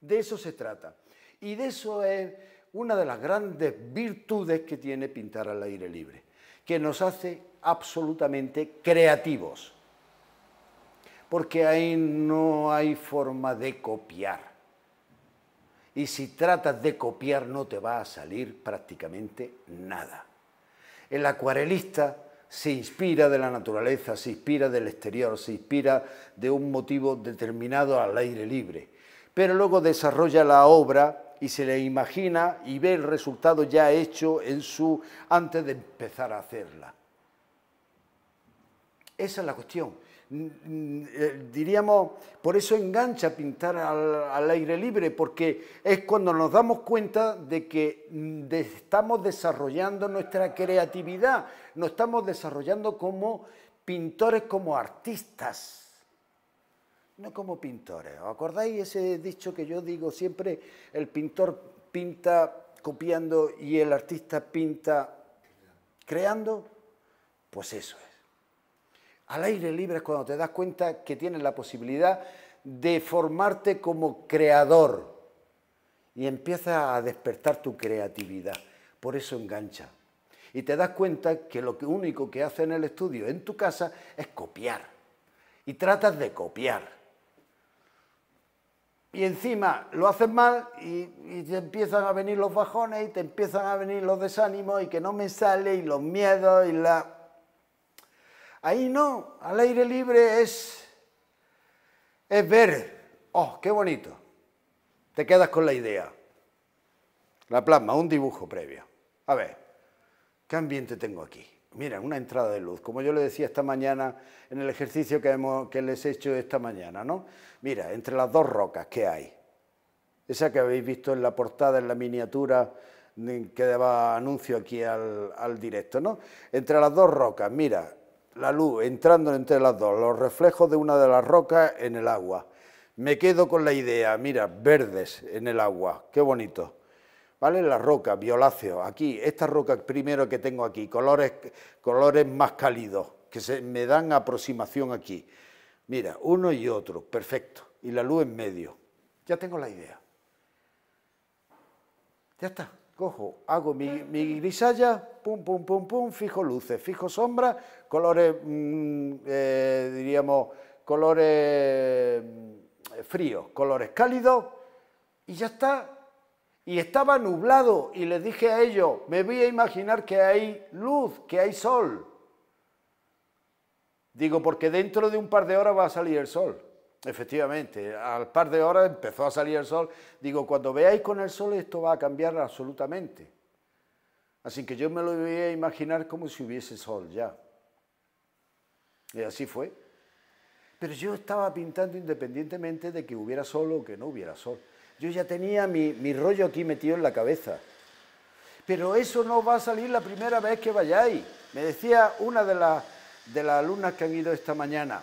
De eso se trata. Y de eso es una de las grandes virtudes que tiene pintar al aire libre, que nos hace absolutamente creativos, porque ahí no hay forma de copiar. Y si tratas de copiar no te va a salir prácticamente nada. El acuarelista se inspira de la naturaleza, se inspira del exterior, se inspira de un motivo determinado al aire libre, pero luego desarrolla la obra y se le imagina y ve el resultado ya hecho en su antes de empezar a hacerla. Esa es la cuestión. Eh, diríamos, por eso engancha pintar al, aire libre, porque es cuando nos damos cuenta de que mm, estamos desarrollando nuestra creatividad, nos estamos desarrollando como pintores, como artistas, no como pintores. ¿Os acordáis ese dicho que yo digo siempre, el pintor pinta copiando y el artista pinta creando? Pues eso es. Al aire libre es cuando te das cuenta que tienes la posibilidad de formarte como creador y empiezas a despertar tu creatividad. Por eso engancha. Y te das cuenta que lo único que haces en el estudio, en tu casa, es copiar. Y tratas de copiar y encima lo haces mal y, y, te empiezan a venir los bajones y te empiezan a venir los desánimos y que no me sale y los miedos y la... Ahí no, al aire libre es, es ver, oh, qué bonito. Te quedas con la idea. La plasma, un dibujo previo. A ver, ¿qué ambiente tengo aquí? Mira, una entrada de luz, como yo le decía esta mañana en el ejercicio que, que les he hecho esta mañana, ¿no? Mira, entre las dos rocas que hay, esa que habéis visto en la portada, en la miniatura que daba anuncio aquí al, al directo, ¿no? Entre las dos rocas, mira, la luz entrando entre las dos, los reflejos de una de las rocas en el agua. Me quedo con la idea, mira, verdes en el agua, qué bonito. ¿Vale? La roca, violáceo, aquí, esta roca primero que tengo aquí, colores, colores más cálidos, que me dan aproximación aquí. Mira, uno y otro, perfecto. Y la luz en medio. Ya tengo la idea. Ya está, cojo, hago mi, mi grisalla, pum, pum, pum, pum, fijo luces, fijo sombras, colores, mm, eh, diríamos, colores mm, fríos, colores cálidos, y ya está. Y estaba nublado y les dije a ellos, me voy a imaginar que hay luz, que hay sol. Digo, porque dentro de un par de horas va a salir el sol. Efectivamente, al par de horas empezó a salir el sol. Digo, cuando veáis con el sol esto va a cambiar absolutamente. Así que yo me lo voy a imaginar como si hubiese sol ya. Y así fue. Pero yo estaba pintando independientemente de que hubiera sol o que no hubiera sol. Yo ya tenía mi, rollo aquí metido en la cabeza. Pero eso no va a salir la primera vez que vayáis. Me decía una de, de las alumnas que han ido esta mañana.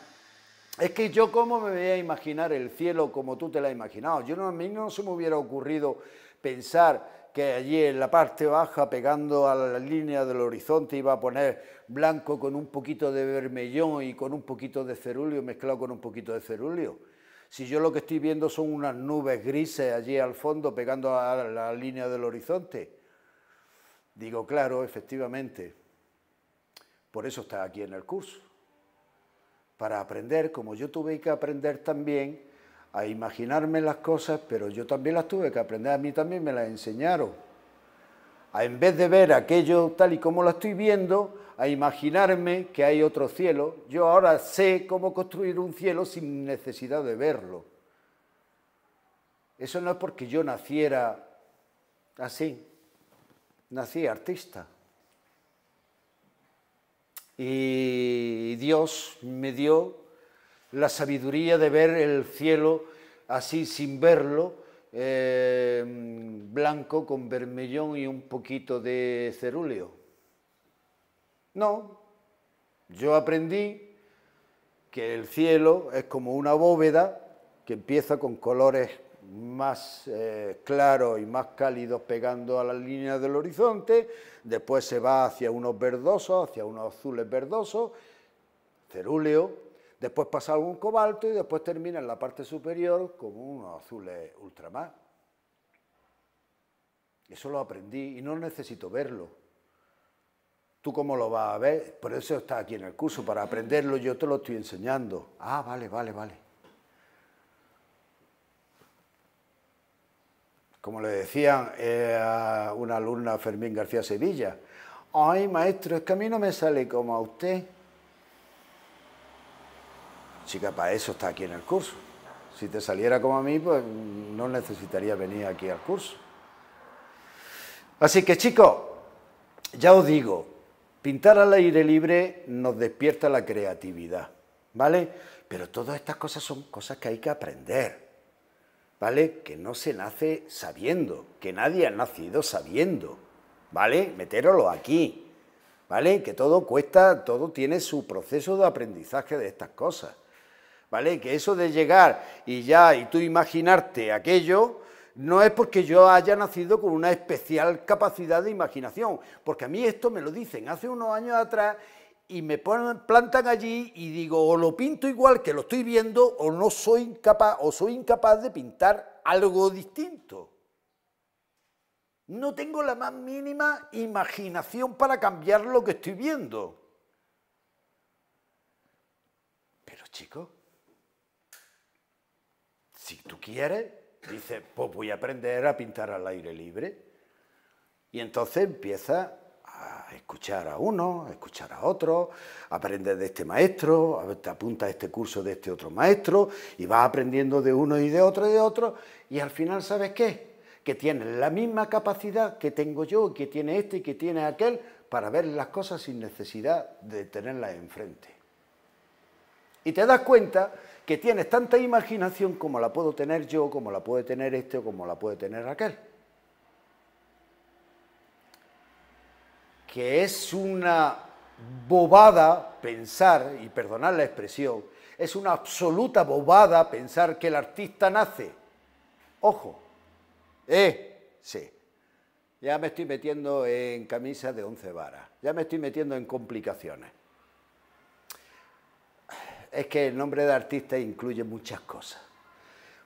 Es que yo cómo me voy a imaginar el cielo como tú te lo has imaginado. Yo a mí no se me hubiera ocurrido pensar que allí en la parte baja, pegando a la línea del horizonte, iba a poner blanco con un poquito de vermellón y con un poquito de cerúleo, mezclado con un poquito de cerúleo. Si yo lo que estoy viendo son unas nubes grises allí al fondo, pegando a la línea del horizonte. Digo, claro, efectivamente. Por eso está aquí en el curso. Para aprender, como yo tuve que aprender también a imaginarme las cosas, pero yo también las tuve que aprender, a mí también me las enseñaron. en vez de ver aquello tal y como lo estoy viendo, a imaginarme que hay otro cielo, yo ahora sé cómo construir un cielo sin necesidad de verlo. Eso no es porque yo naciera así, nací artista. Y Dios me dio la sabiduría de ver el cielo así sin verlo, eh, blanco con vermellón y un poquito de cerúleo. No, yo aprendí que el cielo es como una bóveda que empieza con colores más eh, claros y más cálidos pegando a la línea del horizonte, después se va hacia unos verdosos, hacia unos azules verdosos, cerúleo, Después pasa algún cobalto y después termina en la parte superior como unos azules ultramar. Eso lo aprendí y no necesito verlo. ¿Tú cómo lo vas a ver? Por eso está aquí en el curso, para aprenderlo yo te lo estoy enseñando. Ah, vale, vale, vale. Como le decía a eh, una alumna Fermín García Sevilla, ay maestro, es que a mí no me sale como a usted. Chica, para eso está aquí en el curso. Si te saliera como a mí, pues no necesitaría venir aquí al curso. Así que chicos, ya os digo, pintar al aire libre nos despierta la creatividad, ¿vale? Pero todas estas cosas son cosas que hay que aprender, ¿vale? Que no se nace sabiendo, que nadie ha nacido sabiendo, ¿vale? Metéroslo aquí, ¿vale? Que todo cuesta, todo tiene su proceso de aprendizaje de estas cosas. ¿vale? Que eso de llegar y ya, y tú imaginarte aquello, no es porque yo haya nacido con una especial capacidad de imaginación, porque a mí esto me lo dicen hace unos años atrás y me ponen, plantan allí y digo, o lo pinto igual que lo estoy viendo, o no soy incapaz, o soy incapaz de pintar algo distinto. No tengo la más mínima imaginación para cambiar lo que estoy viendo. Pero chicos, si tú quieres, dices, pues voy a aprender a pintar al aire libre. Y entonces empieza a escuchar a uno, a escuchar a otro, aprender de este maestro, te apunta a este curso de este otro maestro y vas aprendiendo de uno y de otro y de otro y al final sabes qué? Que tienes la misma capacidad que tengo yo, que tiene este y que tiene aquel para ver las cosas sin necesidad de tenerlas enfrente. Y te das cuenta que tienes tanta imaginación como la puedo tener yo, como la puede tener este o como la puede tener aquel. Que es una bobada pensar, y perdonad la expresión, es una absoluta bobada pensar que el artista nace. Ojo, eh, sí. Ya me estoy metiendo en camisas de once varas, ya me estoy metiendo en complicaciones es que el nombre de artista incluye muchas cosas.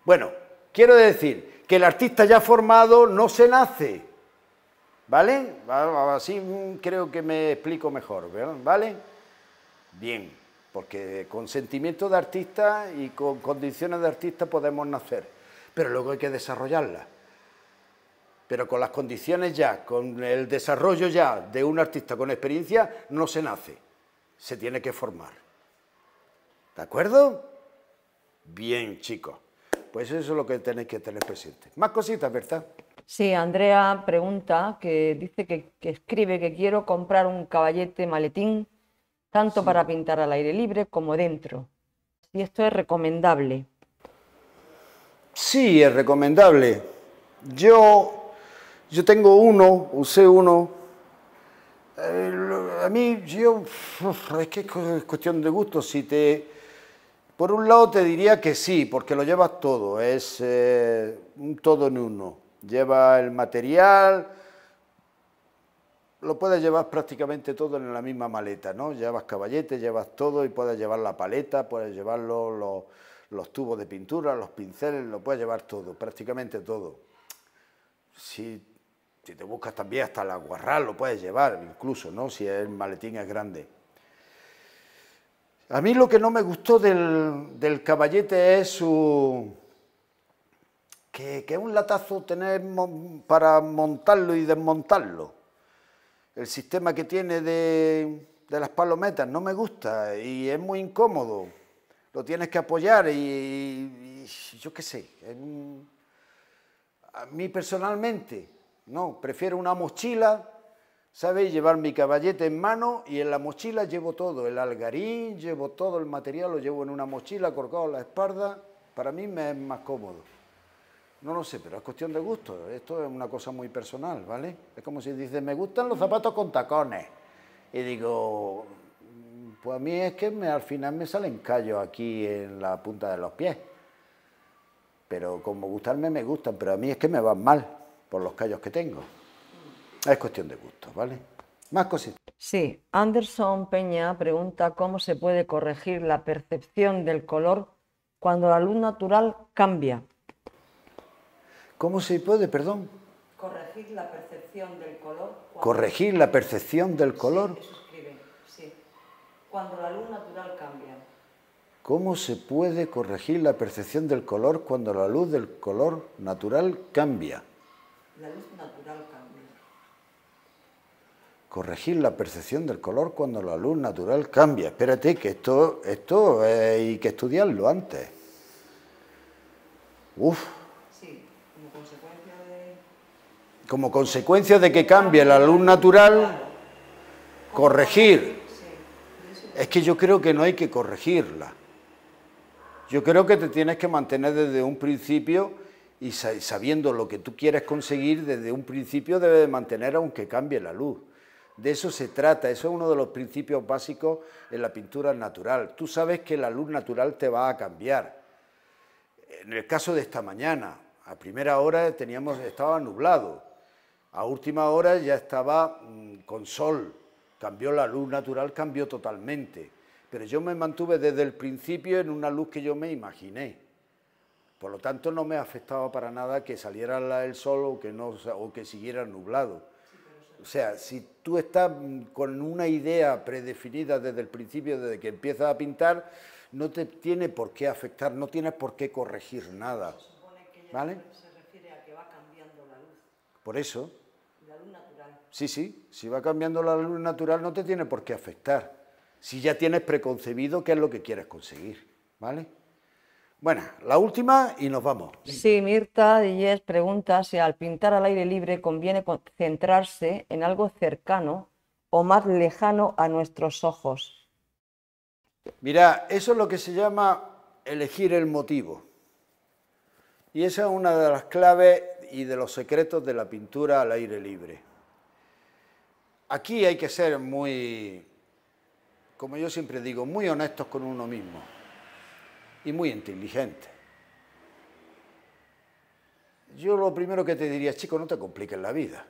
Bueno, quiero decir que el artista ya formado no se nace, ¿vale? Así mm, creo que me explico mejor, ¿vale? Bien, porque con sentimiento de artista y con condiciones de artista podemos nacer, pero luego hay que desarrollarla. Pero con las condiciones ya, con el desarrollo ya de un artista con experiencia, no se nace, se tiene que formar. ¿De acuerdo? Bien, chicos. Pues eso es lo que tenéis que tener presente. Más cositas, ¿verdad? Sí, Andrea pregunta, que dice que, escribe que quiero comprar un caballete maletín, tanto para pintar al aire libre como dentro. Si esto es recomendable. Sí, es recomendable. Yo, yo tengo uno, usé uno. Eh, a mí, yo, es que es cuestión de gusto. Si te, por un lado te diría que sí, porque lo llevas todo, es eh, un todo en uno. Lleva el material, lo puedes llevar prácticamente todo en la misma maleta, ¿no? Llevas caballete, llevas todo y puedes llevar la paleta, puedes llevar los, tubos de pintura, los pinceles, lo puedes llevar todo, prácticamente todo. Si, te buscas también hasta la aguarral, lo puedes llevar incluso, ¿no? Si el maletín es grande. A mí lo que no me gustó del, caballete es su... Que, es un latazo tener para montarlo y desmontarlo. El sistema que tiene de, las palometas no me gusta y es muy incómodo. Lo tienes que apoyar y, yo qué sé. a mí personalmente, no, prefiero una mochila Sabéis llevar mi caballete en mano y en la mochila llevo todo, el algarín, llevo todo el material, lo llevo en una mochila colgado a la espalda, para mí me es más cómodo. No lo sé, pero es cuestión de gusto, esto es una cosa muy personal, ¿vale? Es como si dices, me gustan los zapatos con tacones. Y digo, pues a mí es que al final me salen callos aquí en la punta de los pies. Pero como gustarme me gustan, pero a mí es que me van mal por los callos que tengo. Es cuestión de gusto, ¿vale? Más cositas. Sí, Anderson Peña pregunta cómo se puede corregir la percepción del color cuando la luz natural cambia. ¿Cómo se puede, perdón? Corregir la percepción del color. Corregir la percepción del color. Sí, sí. Cuando la luz natural cambia. ¿Cómo se puede corregir la percepción del color cuando la luz del color natural cambia? La luz natural cambia corregir la percepción del color cuando la luz natural cambia. Espérate, que esto, esto eh, hay que estudiarlo antes. Uf. Sí, como consecuencia de... Como consecuencia de que cambie la luz natural, corregir. Es que yo creo que no hay que corregirla. Yo creo que te tienes que mantener desde un principio y sabiendo lo que tú quieres conseguir desde un principio debe de mantener aunque cambie la luz. De eso se trata, eso es uno de los principios básicos en la pintura natural. Tú sabes que la luz natural te va a cambiar. En el caso de esta mañana, a primera hora teníamos, estaba nublado, a última hora ya estaba mm, con sol, cambió la luz natural, cambió totalmente. Pero yo me mantuve desde el principio en una luz que yo me imaginé. Por lo tanto, no me afectaba para nada que saliera el sol que, no, o que siguiera nublado. O sea, si tú estás mm, con una idea predefinida desde el principio, desde que empiezas a pintar, no te tiene por qué afectar, no tienes por qué corregir nada. Se ¿Vale? se refiere a que va cambiando la luz. Por eso. La luz natural. Sí, sí, si va cambiando la luz natural no te tiene por qué afectar. Si ya tienes preconcebido qué es lo que quieres conseguir, ¿vale? Bueno, la última y nos vamos. Sí, Mirta Díez pregunta si al pintar al aire libre conviene concentrarse en algo cercano o más lejano a nuestros ojos. Mira, eso es lo que se llama elegir el motivo. Y esa es una de las claves y de los secretos de la pintura al aire libre. Aquí hay que ser muy, como yo siempre digo, muy honestos con uno mismo y muy inteligente. Yo lo primero que te diría, chico, no te compliques la vida.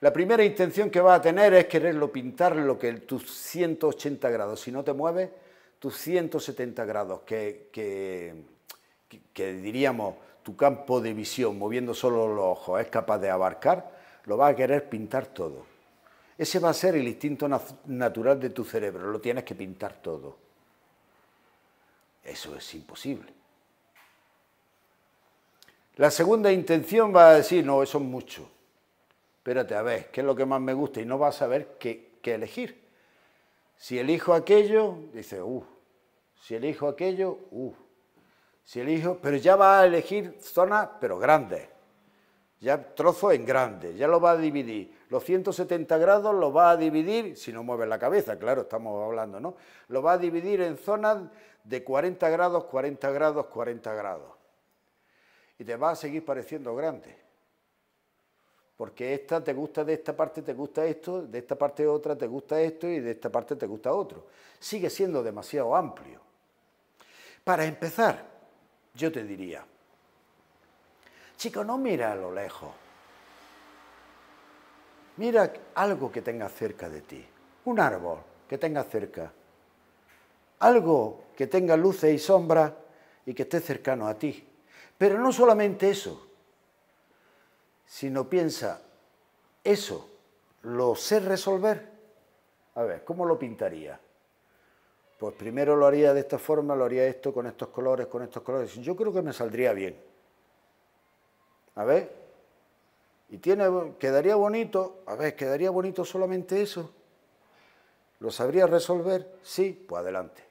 La primera intención que va a tener es quererlo pintar lo que tus 180 grados, si no te mueves, tus 170 grados, que, que, que diríamos tu campo de visión, moviendo solo los ojos, es capaz de abarcar, lo va a querer pintar todo. Ese va a ser el instinto natural de tu cerebro, lo tienes que pintar todo. Eso es imposible. La segunda intención va a decir, no, eso es mucho. Espérate, a ver, ¿qué es lo que más me gusta? Y no vas a saber qué, elegir. Si elijo aquello, dice, uff. Uh, si elijo aquello, uff. Uh, si elijo, pero ya va a elegir zonas, pero grandes ya trozo en grande, ya lo va a dividir. Los 170 grados lo va a dividir, si no mueve la cabeza, claro, estamos hablando, ¿no? Lo va a dividir en zonas de 40 grados, 40 grados, 40 grados. Y te va a seguir pareciendo grande. Porque esta te gusta de esta parte, te gusta esto, de esta parte otra, te gusta esto y de esta parte te gusta otro. Sigue siendo demasiado amplio. Para empezar, yo te diría, Chico, no mira a lo lejos. Mira algo que tenga cerca de ti, un árbol que tenga cerca, algo que tenga luces y sombras y que esté cercano a ti. Pero no solamente eso, sino piensa, eso lo sé resolver. A ver, ¿cómo lo pintaría? Pues primero lo haría de esta forma, lo haría esto, con estos colores, con estos colores. Yo creo que me saldría bien. A ver. Y tiene, quedaría bonito, a ver, quedaría bonito solamente eso. ¿Lo sabría resolver? Sí, pues adelante.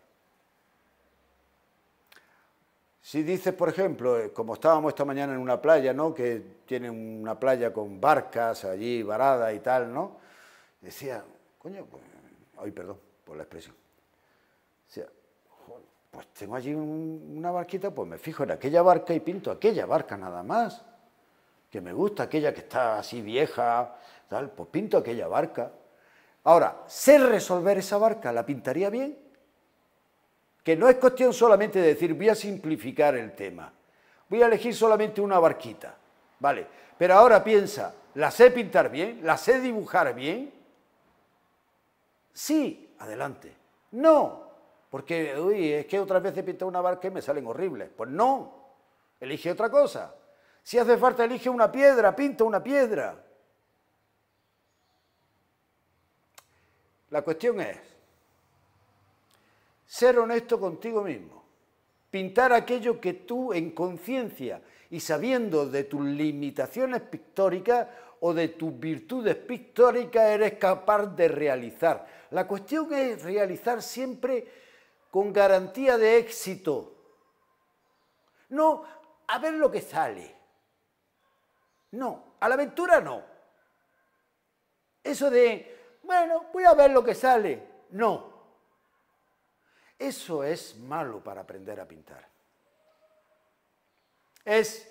Si dices, por ejemplo, eh, como estábamos esta mañana en una playa, ¿no? Que tiene una playa con barcas allí varadas y tal, ¿no? Decía, coño, pues, ay, perdón por la expresión. Decía, pues tengo allí una barquita, pues me fijo en aquella barca y pinto aquella barca nada más que me gusta aquella que está así vieja, tal, pues pinto aquella barca. Ahora, sé resolver esa barca, ¿la pintaría bien? Que no es cuestión solamente de decir, voy a simplificar el tema, voy a elegir solamente una barquita, ¿vale? Pero ahora piensa, ¿la sé pintar bien? ¿La sé dibujar bien? Sí, adelante. No, porque, uy, es que otras veces pintado una barca y me salen horribles. Pues no, elige otra cosa. Si hace falta, elige una piedra, pinta una piedra. La cuestión es ser honesto contigo mismo, pintar aquello que tú en conciencia y sabiendo de tus limitaciones pictóricas o de tus virtudes pictóricas eres capaz de realizar. La cuestión es realizar siempre con garantía de éxito. No, a ver lo que sale. No, a la aventura no. Eso de, bueno, voy a ver lo que sale. No. Eso es malo para aprender a pintar. Es,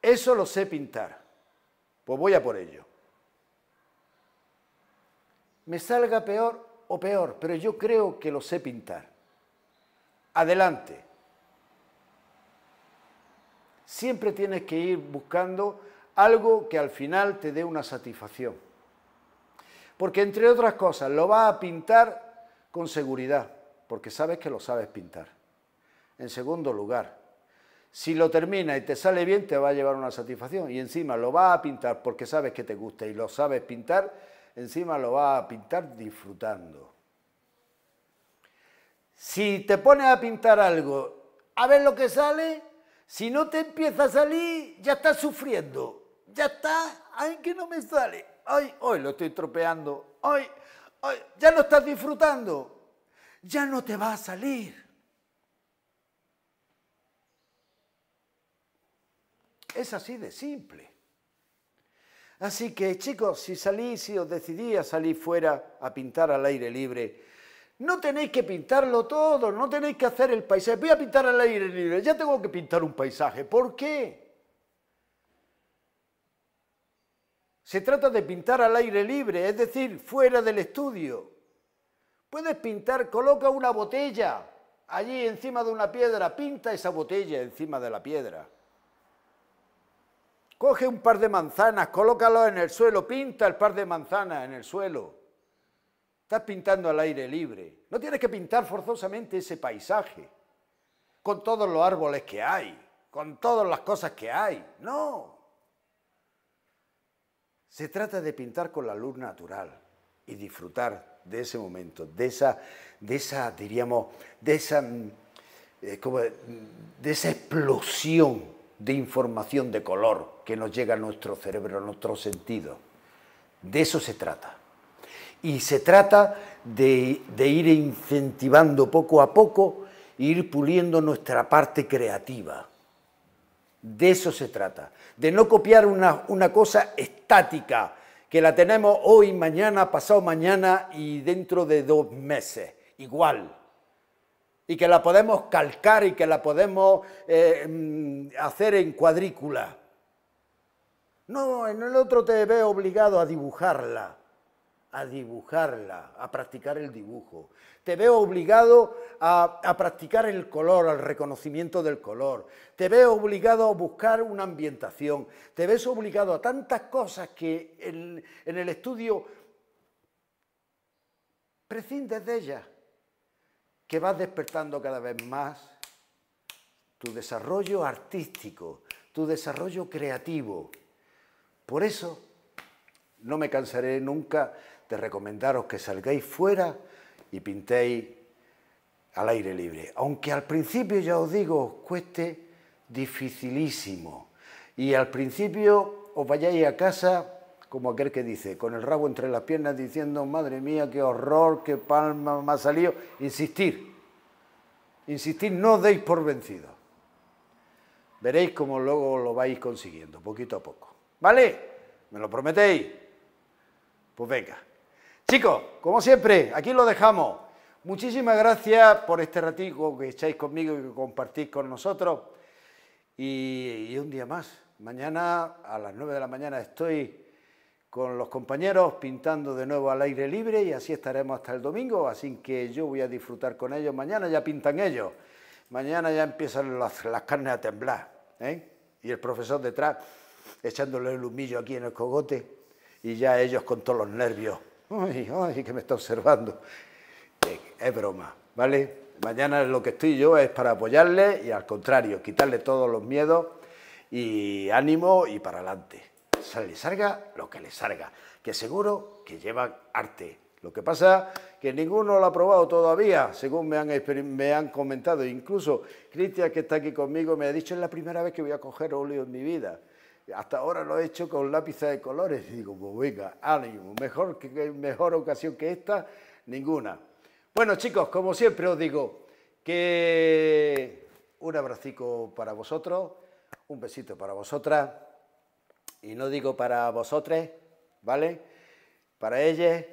eso lo sé pintar. Pues voy a por ello. Me salga peor o peor, pero yo creo que lo sé pintar. Adelante. Siempre tienes que ir buscando algo que al final te dé una satisfacción. Porque entre otras cosas, lo vas a pintar con seguridad, porque sabes que lo sabes pintar. En segundo lugar, si lo termina y te sale bien, te va a llevar una satisfacción. Y encima lo vas a pintar porque sabes que te gusta y lo sabes pintar, encima lo vas a pintar disfrutando. Si te pones a pintar algo, a ver lo que sale, si no te empieza a salir, ya estás sufriendo ya está, ay, que no me sale, ay, hoy lo estoy tropeando, ay, ay, ya no estás disfrutando, ya no te va a salir. Es así de simple. Así que chicos, si salís, si os decidís a salir fuera a pintar al aire libre, no tenéis que pintarlo todo, no tenéis que hacer el paisaje. Voy a pintar al aire libre, ya tengo que pintar un paisaje. ¿Por qué? Se trata de pintar al aire libre, es decir, fuera del estudio. Puedes pintar, coloca una botella allí encima de una piedra, pinta esa botella encima de la piedra. Coge un par de manzanas, colócalos en el suelo, pinta el par de manzanas en el suelo. Estás pintando al aire libre. No tienes que pintar forzosamente ese paisaje, con todos los árboles que hay, con todas las cosas que hay. No, se trata de pintar con la luz natural y disfrutar de ese momento, de esa, de esa diríamos, de esa, mm, eh, como, mm, de esa explosión de información de color que nos llega a nuestro cerebro, a nuestro sentido. De eso se trata. Y se trata de, de ir incentivando poco a poco, ir puliendo nuestra parte creativa. De eso se trata, de no copiar una, cosa estática que la tenemos hoy, mañana, pasado mañana y dentro de dos meses, igual. Y que la podemos calcar y que la podemos eh, mm, hacer en cuadrícula. No, en el otro te ve obligado a dibujarla a dibujarla, a practicar el dibujo. Te veo obligado a, practicar el color, al reconocimiento del color. Te veo obligado a buscar una ambientación. Te ves obligado a tantas cosas que en, en el estudio prescindes de ellas, que vas despertando cada vez más tu desarrollo artístico, tu desarrollo creativo. Por eso no me cansaré nunca de recomendaros que salgáis fuera y pintéis al aire libre. Aunque al principio, ya os digo, os cueste dificilísimo. Y al principio os vayáis a casa como aquel que dice, con el rabo entre las piernas diciendo, madre mía, qué horror, qué palma me ha salido. Insistir, insistir, no os deis por vencido. Veréis cómo luego lo vais consiguiendo, poquito a poco. ¿Vale? ¿Me lo prometéis? Pues venga. Chicos, como siempre, aquí lo dejamos. Muchísimas gracias por este ratito que echáis conmigo y que compartís con nosotros. Y, un día más. Mañana a las 9 de la mañana estoy con los compañeros pintando de nuevo al aire libre y así estaremos hasta el domingo, así que yo voy a disfrutar con ellos. Mañana ya pintan ellos, mañana ya empiezan las, carnes a temblar ¿eh? y el profesor detrás echándole el humillo aquí en el cogote y ya ellos con todos los nervios. Uy, que me está observando. Eh, es broma, ¿vale? Mañana lo que estoy yo es para apoyarle y al contrario, quitarle todos los miedos y ánimo y para adelante. y salga lo que le salga, que seguro que lleva arte. Lo que pasa que ninguno lo ha probado todavía, según me han, me han comentado. Incluso Cristian, que está aquí conmigo, me ha dicho, es la primera vez que voy a coger óleo en mi vida. Hasta ahora lo he hecho con lápiz de colores. Y digo, pues venga, ánimo, pues mejor, mejor ocasión que esta, ninguna. Bueno chicos, como siempre os digo, que un abracico para vosotros, un besito para vosotras, y no digo para vosotres, ¿vale? Para ellas.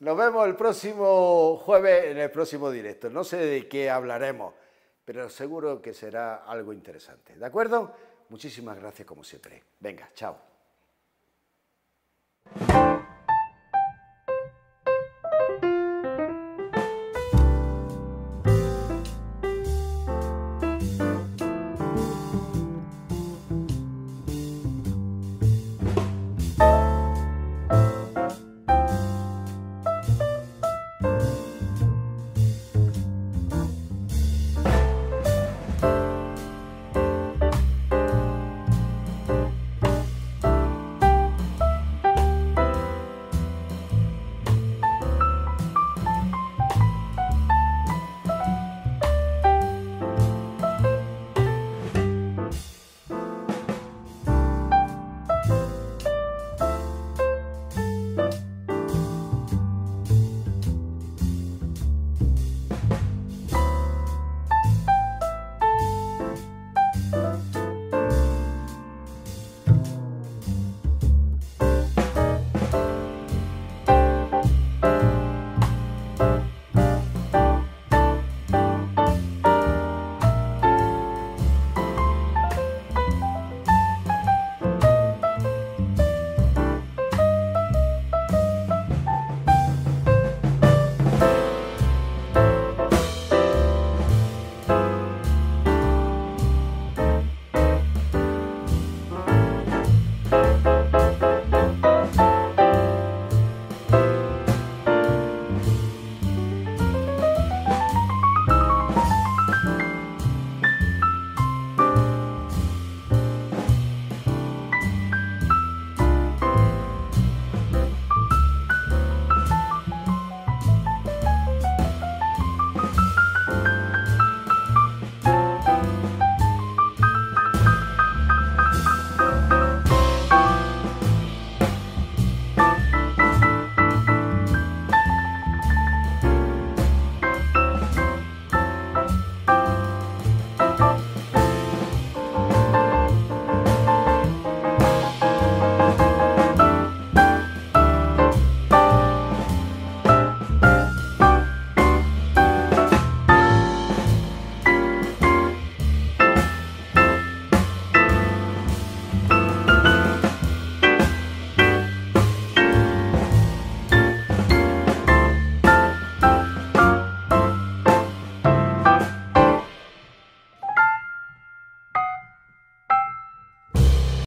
Nos vemos el próximo jueves en el próximo directo. No sé de qué hablaremos, pero seguro que será algo interesante. ¿De acuerdo? Muchísimas gracias como siempre. Venga, chao.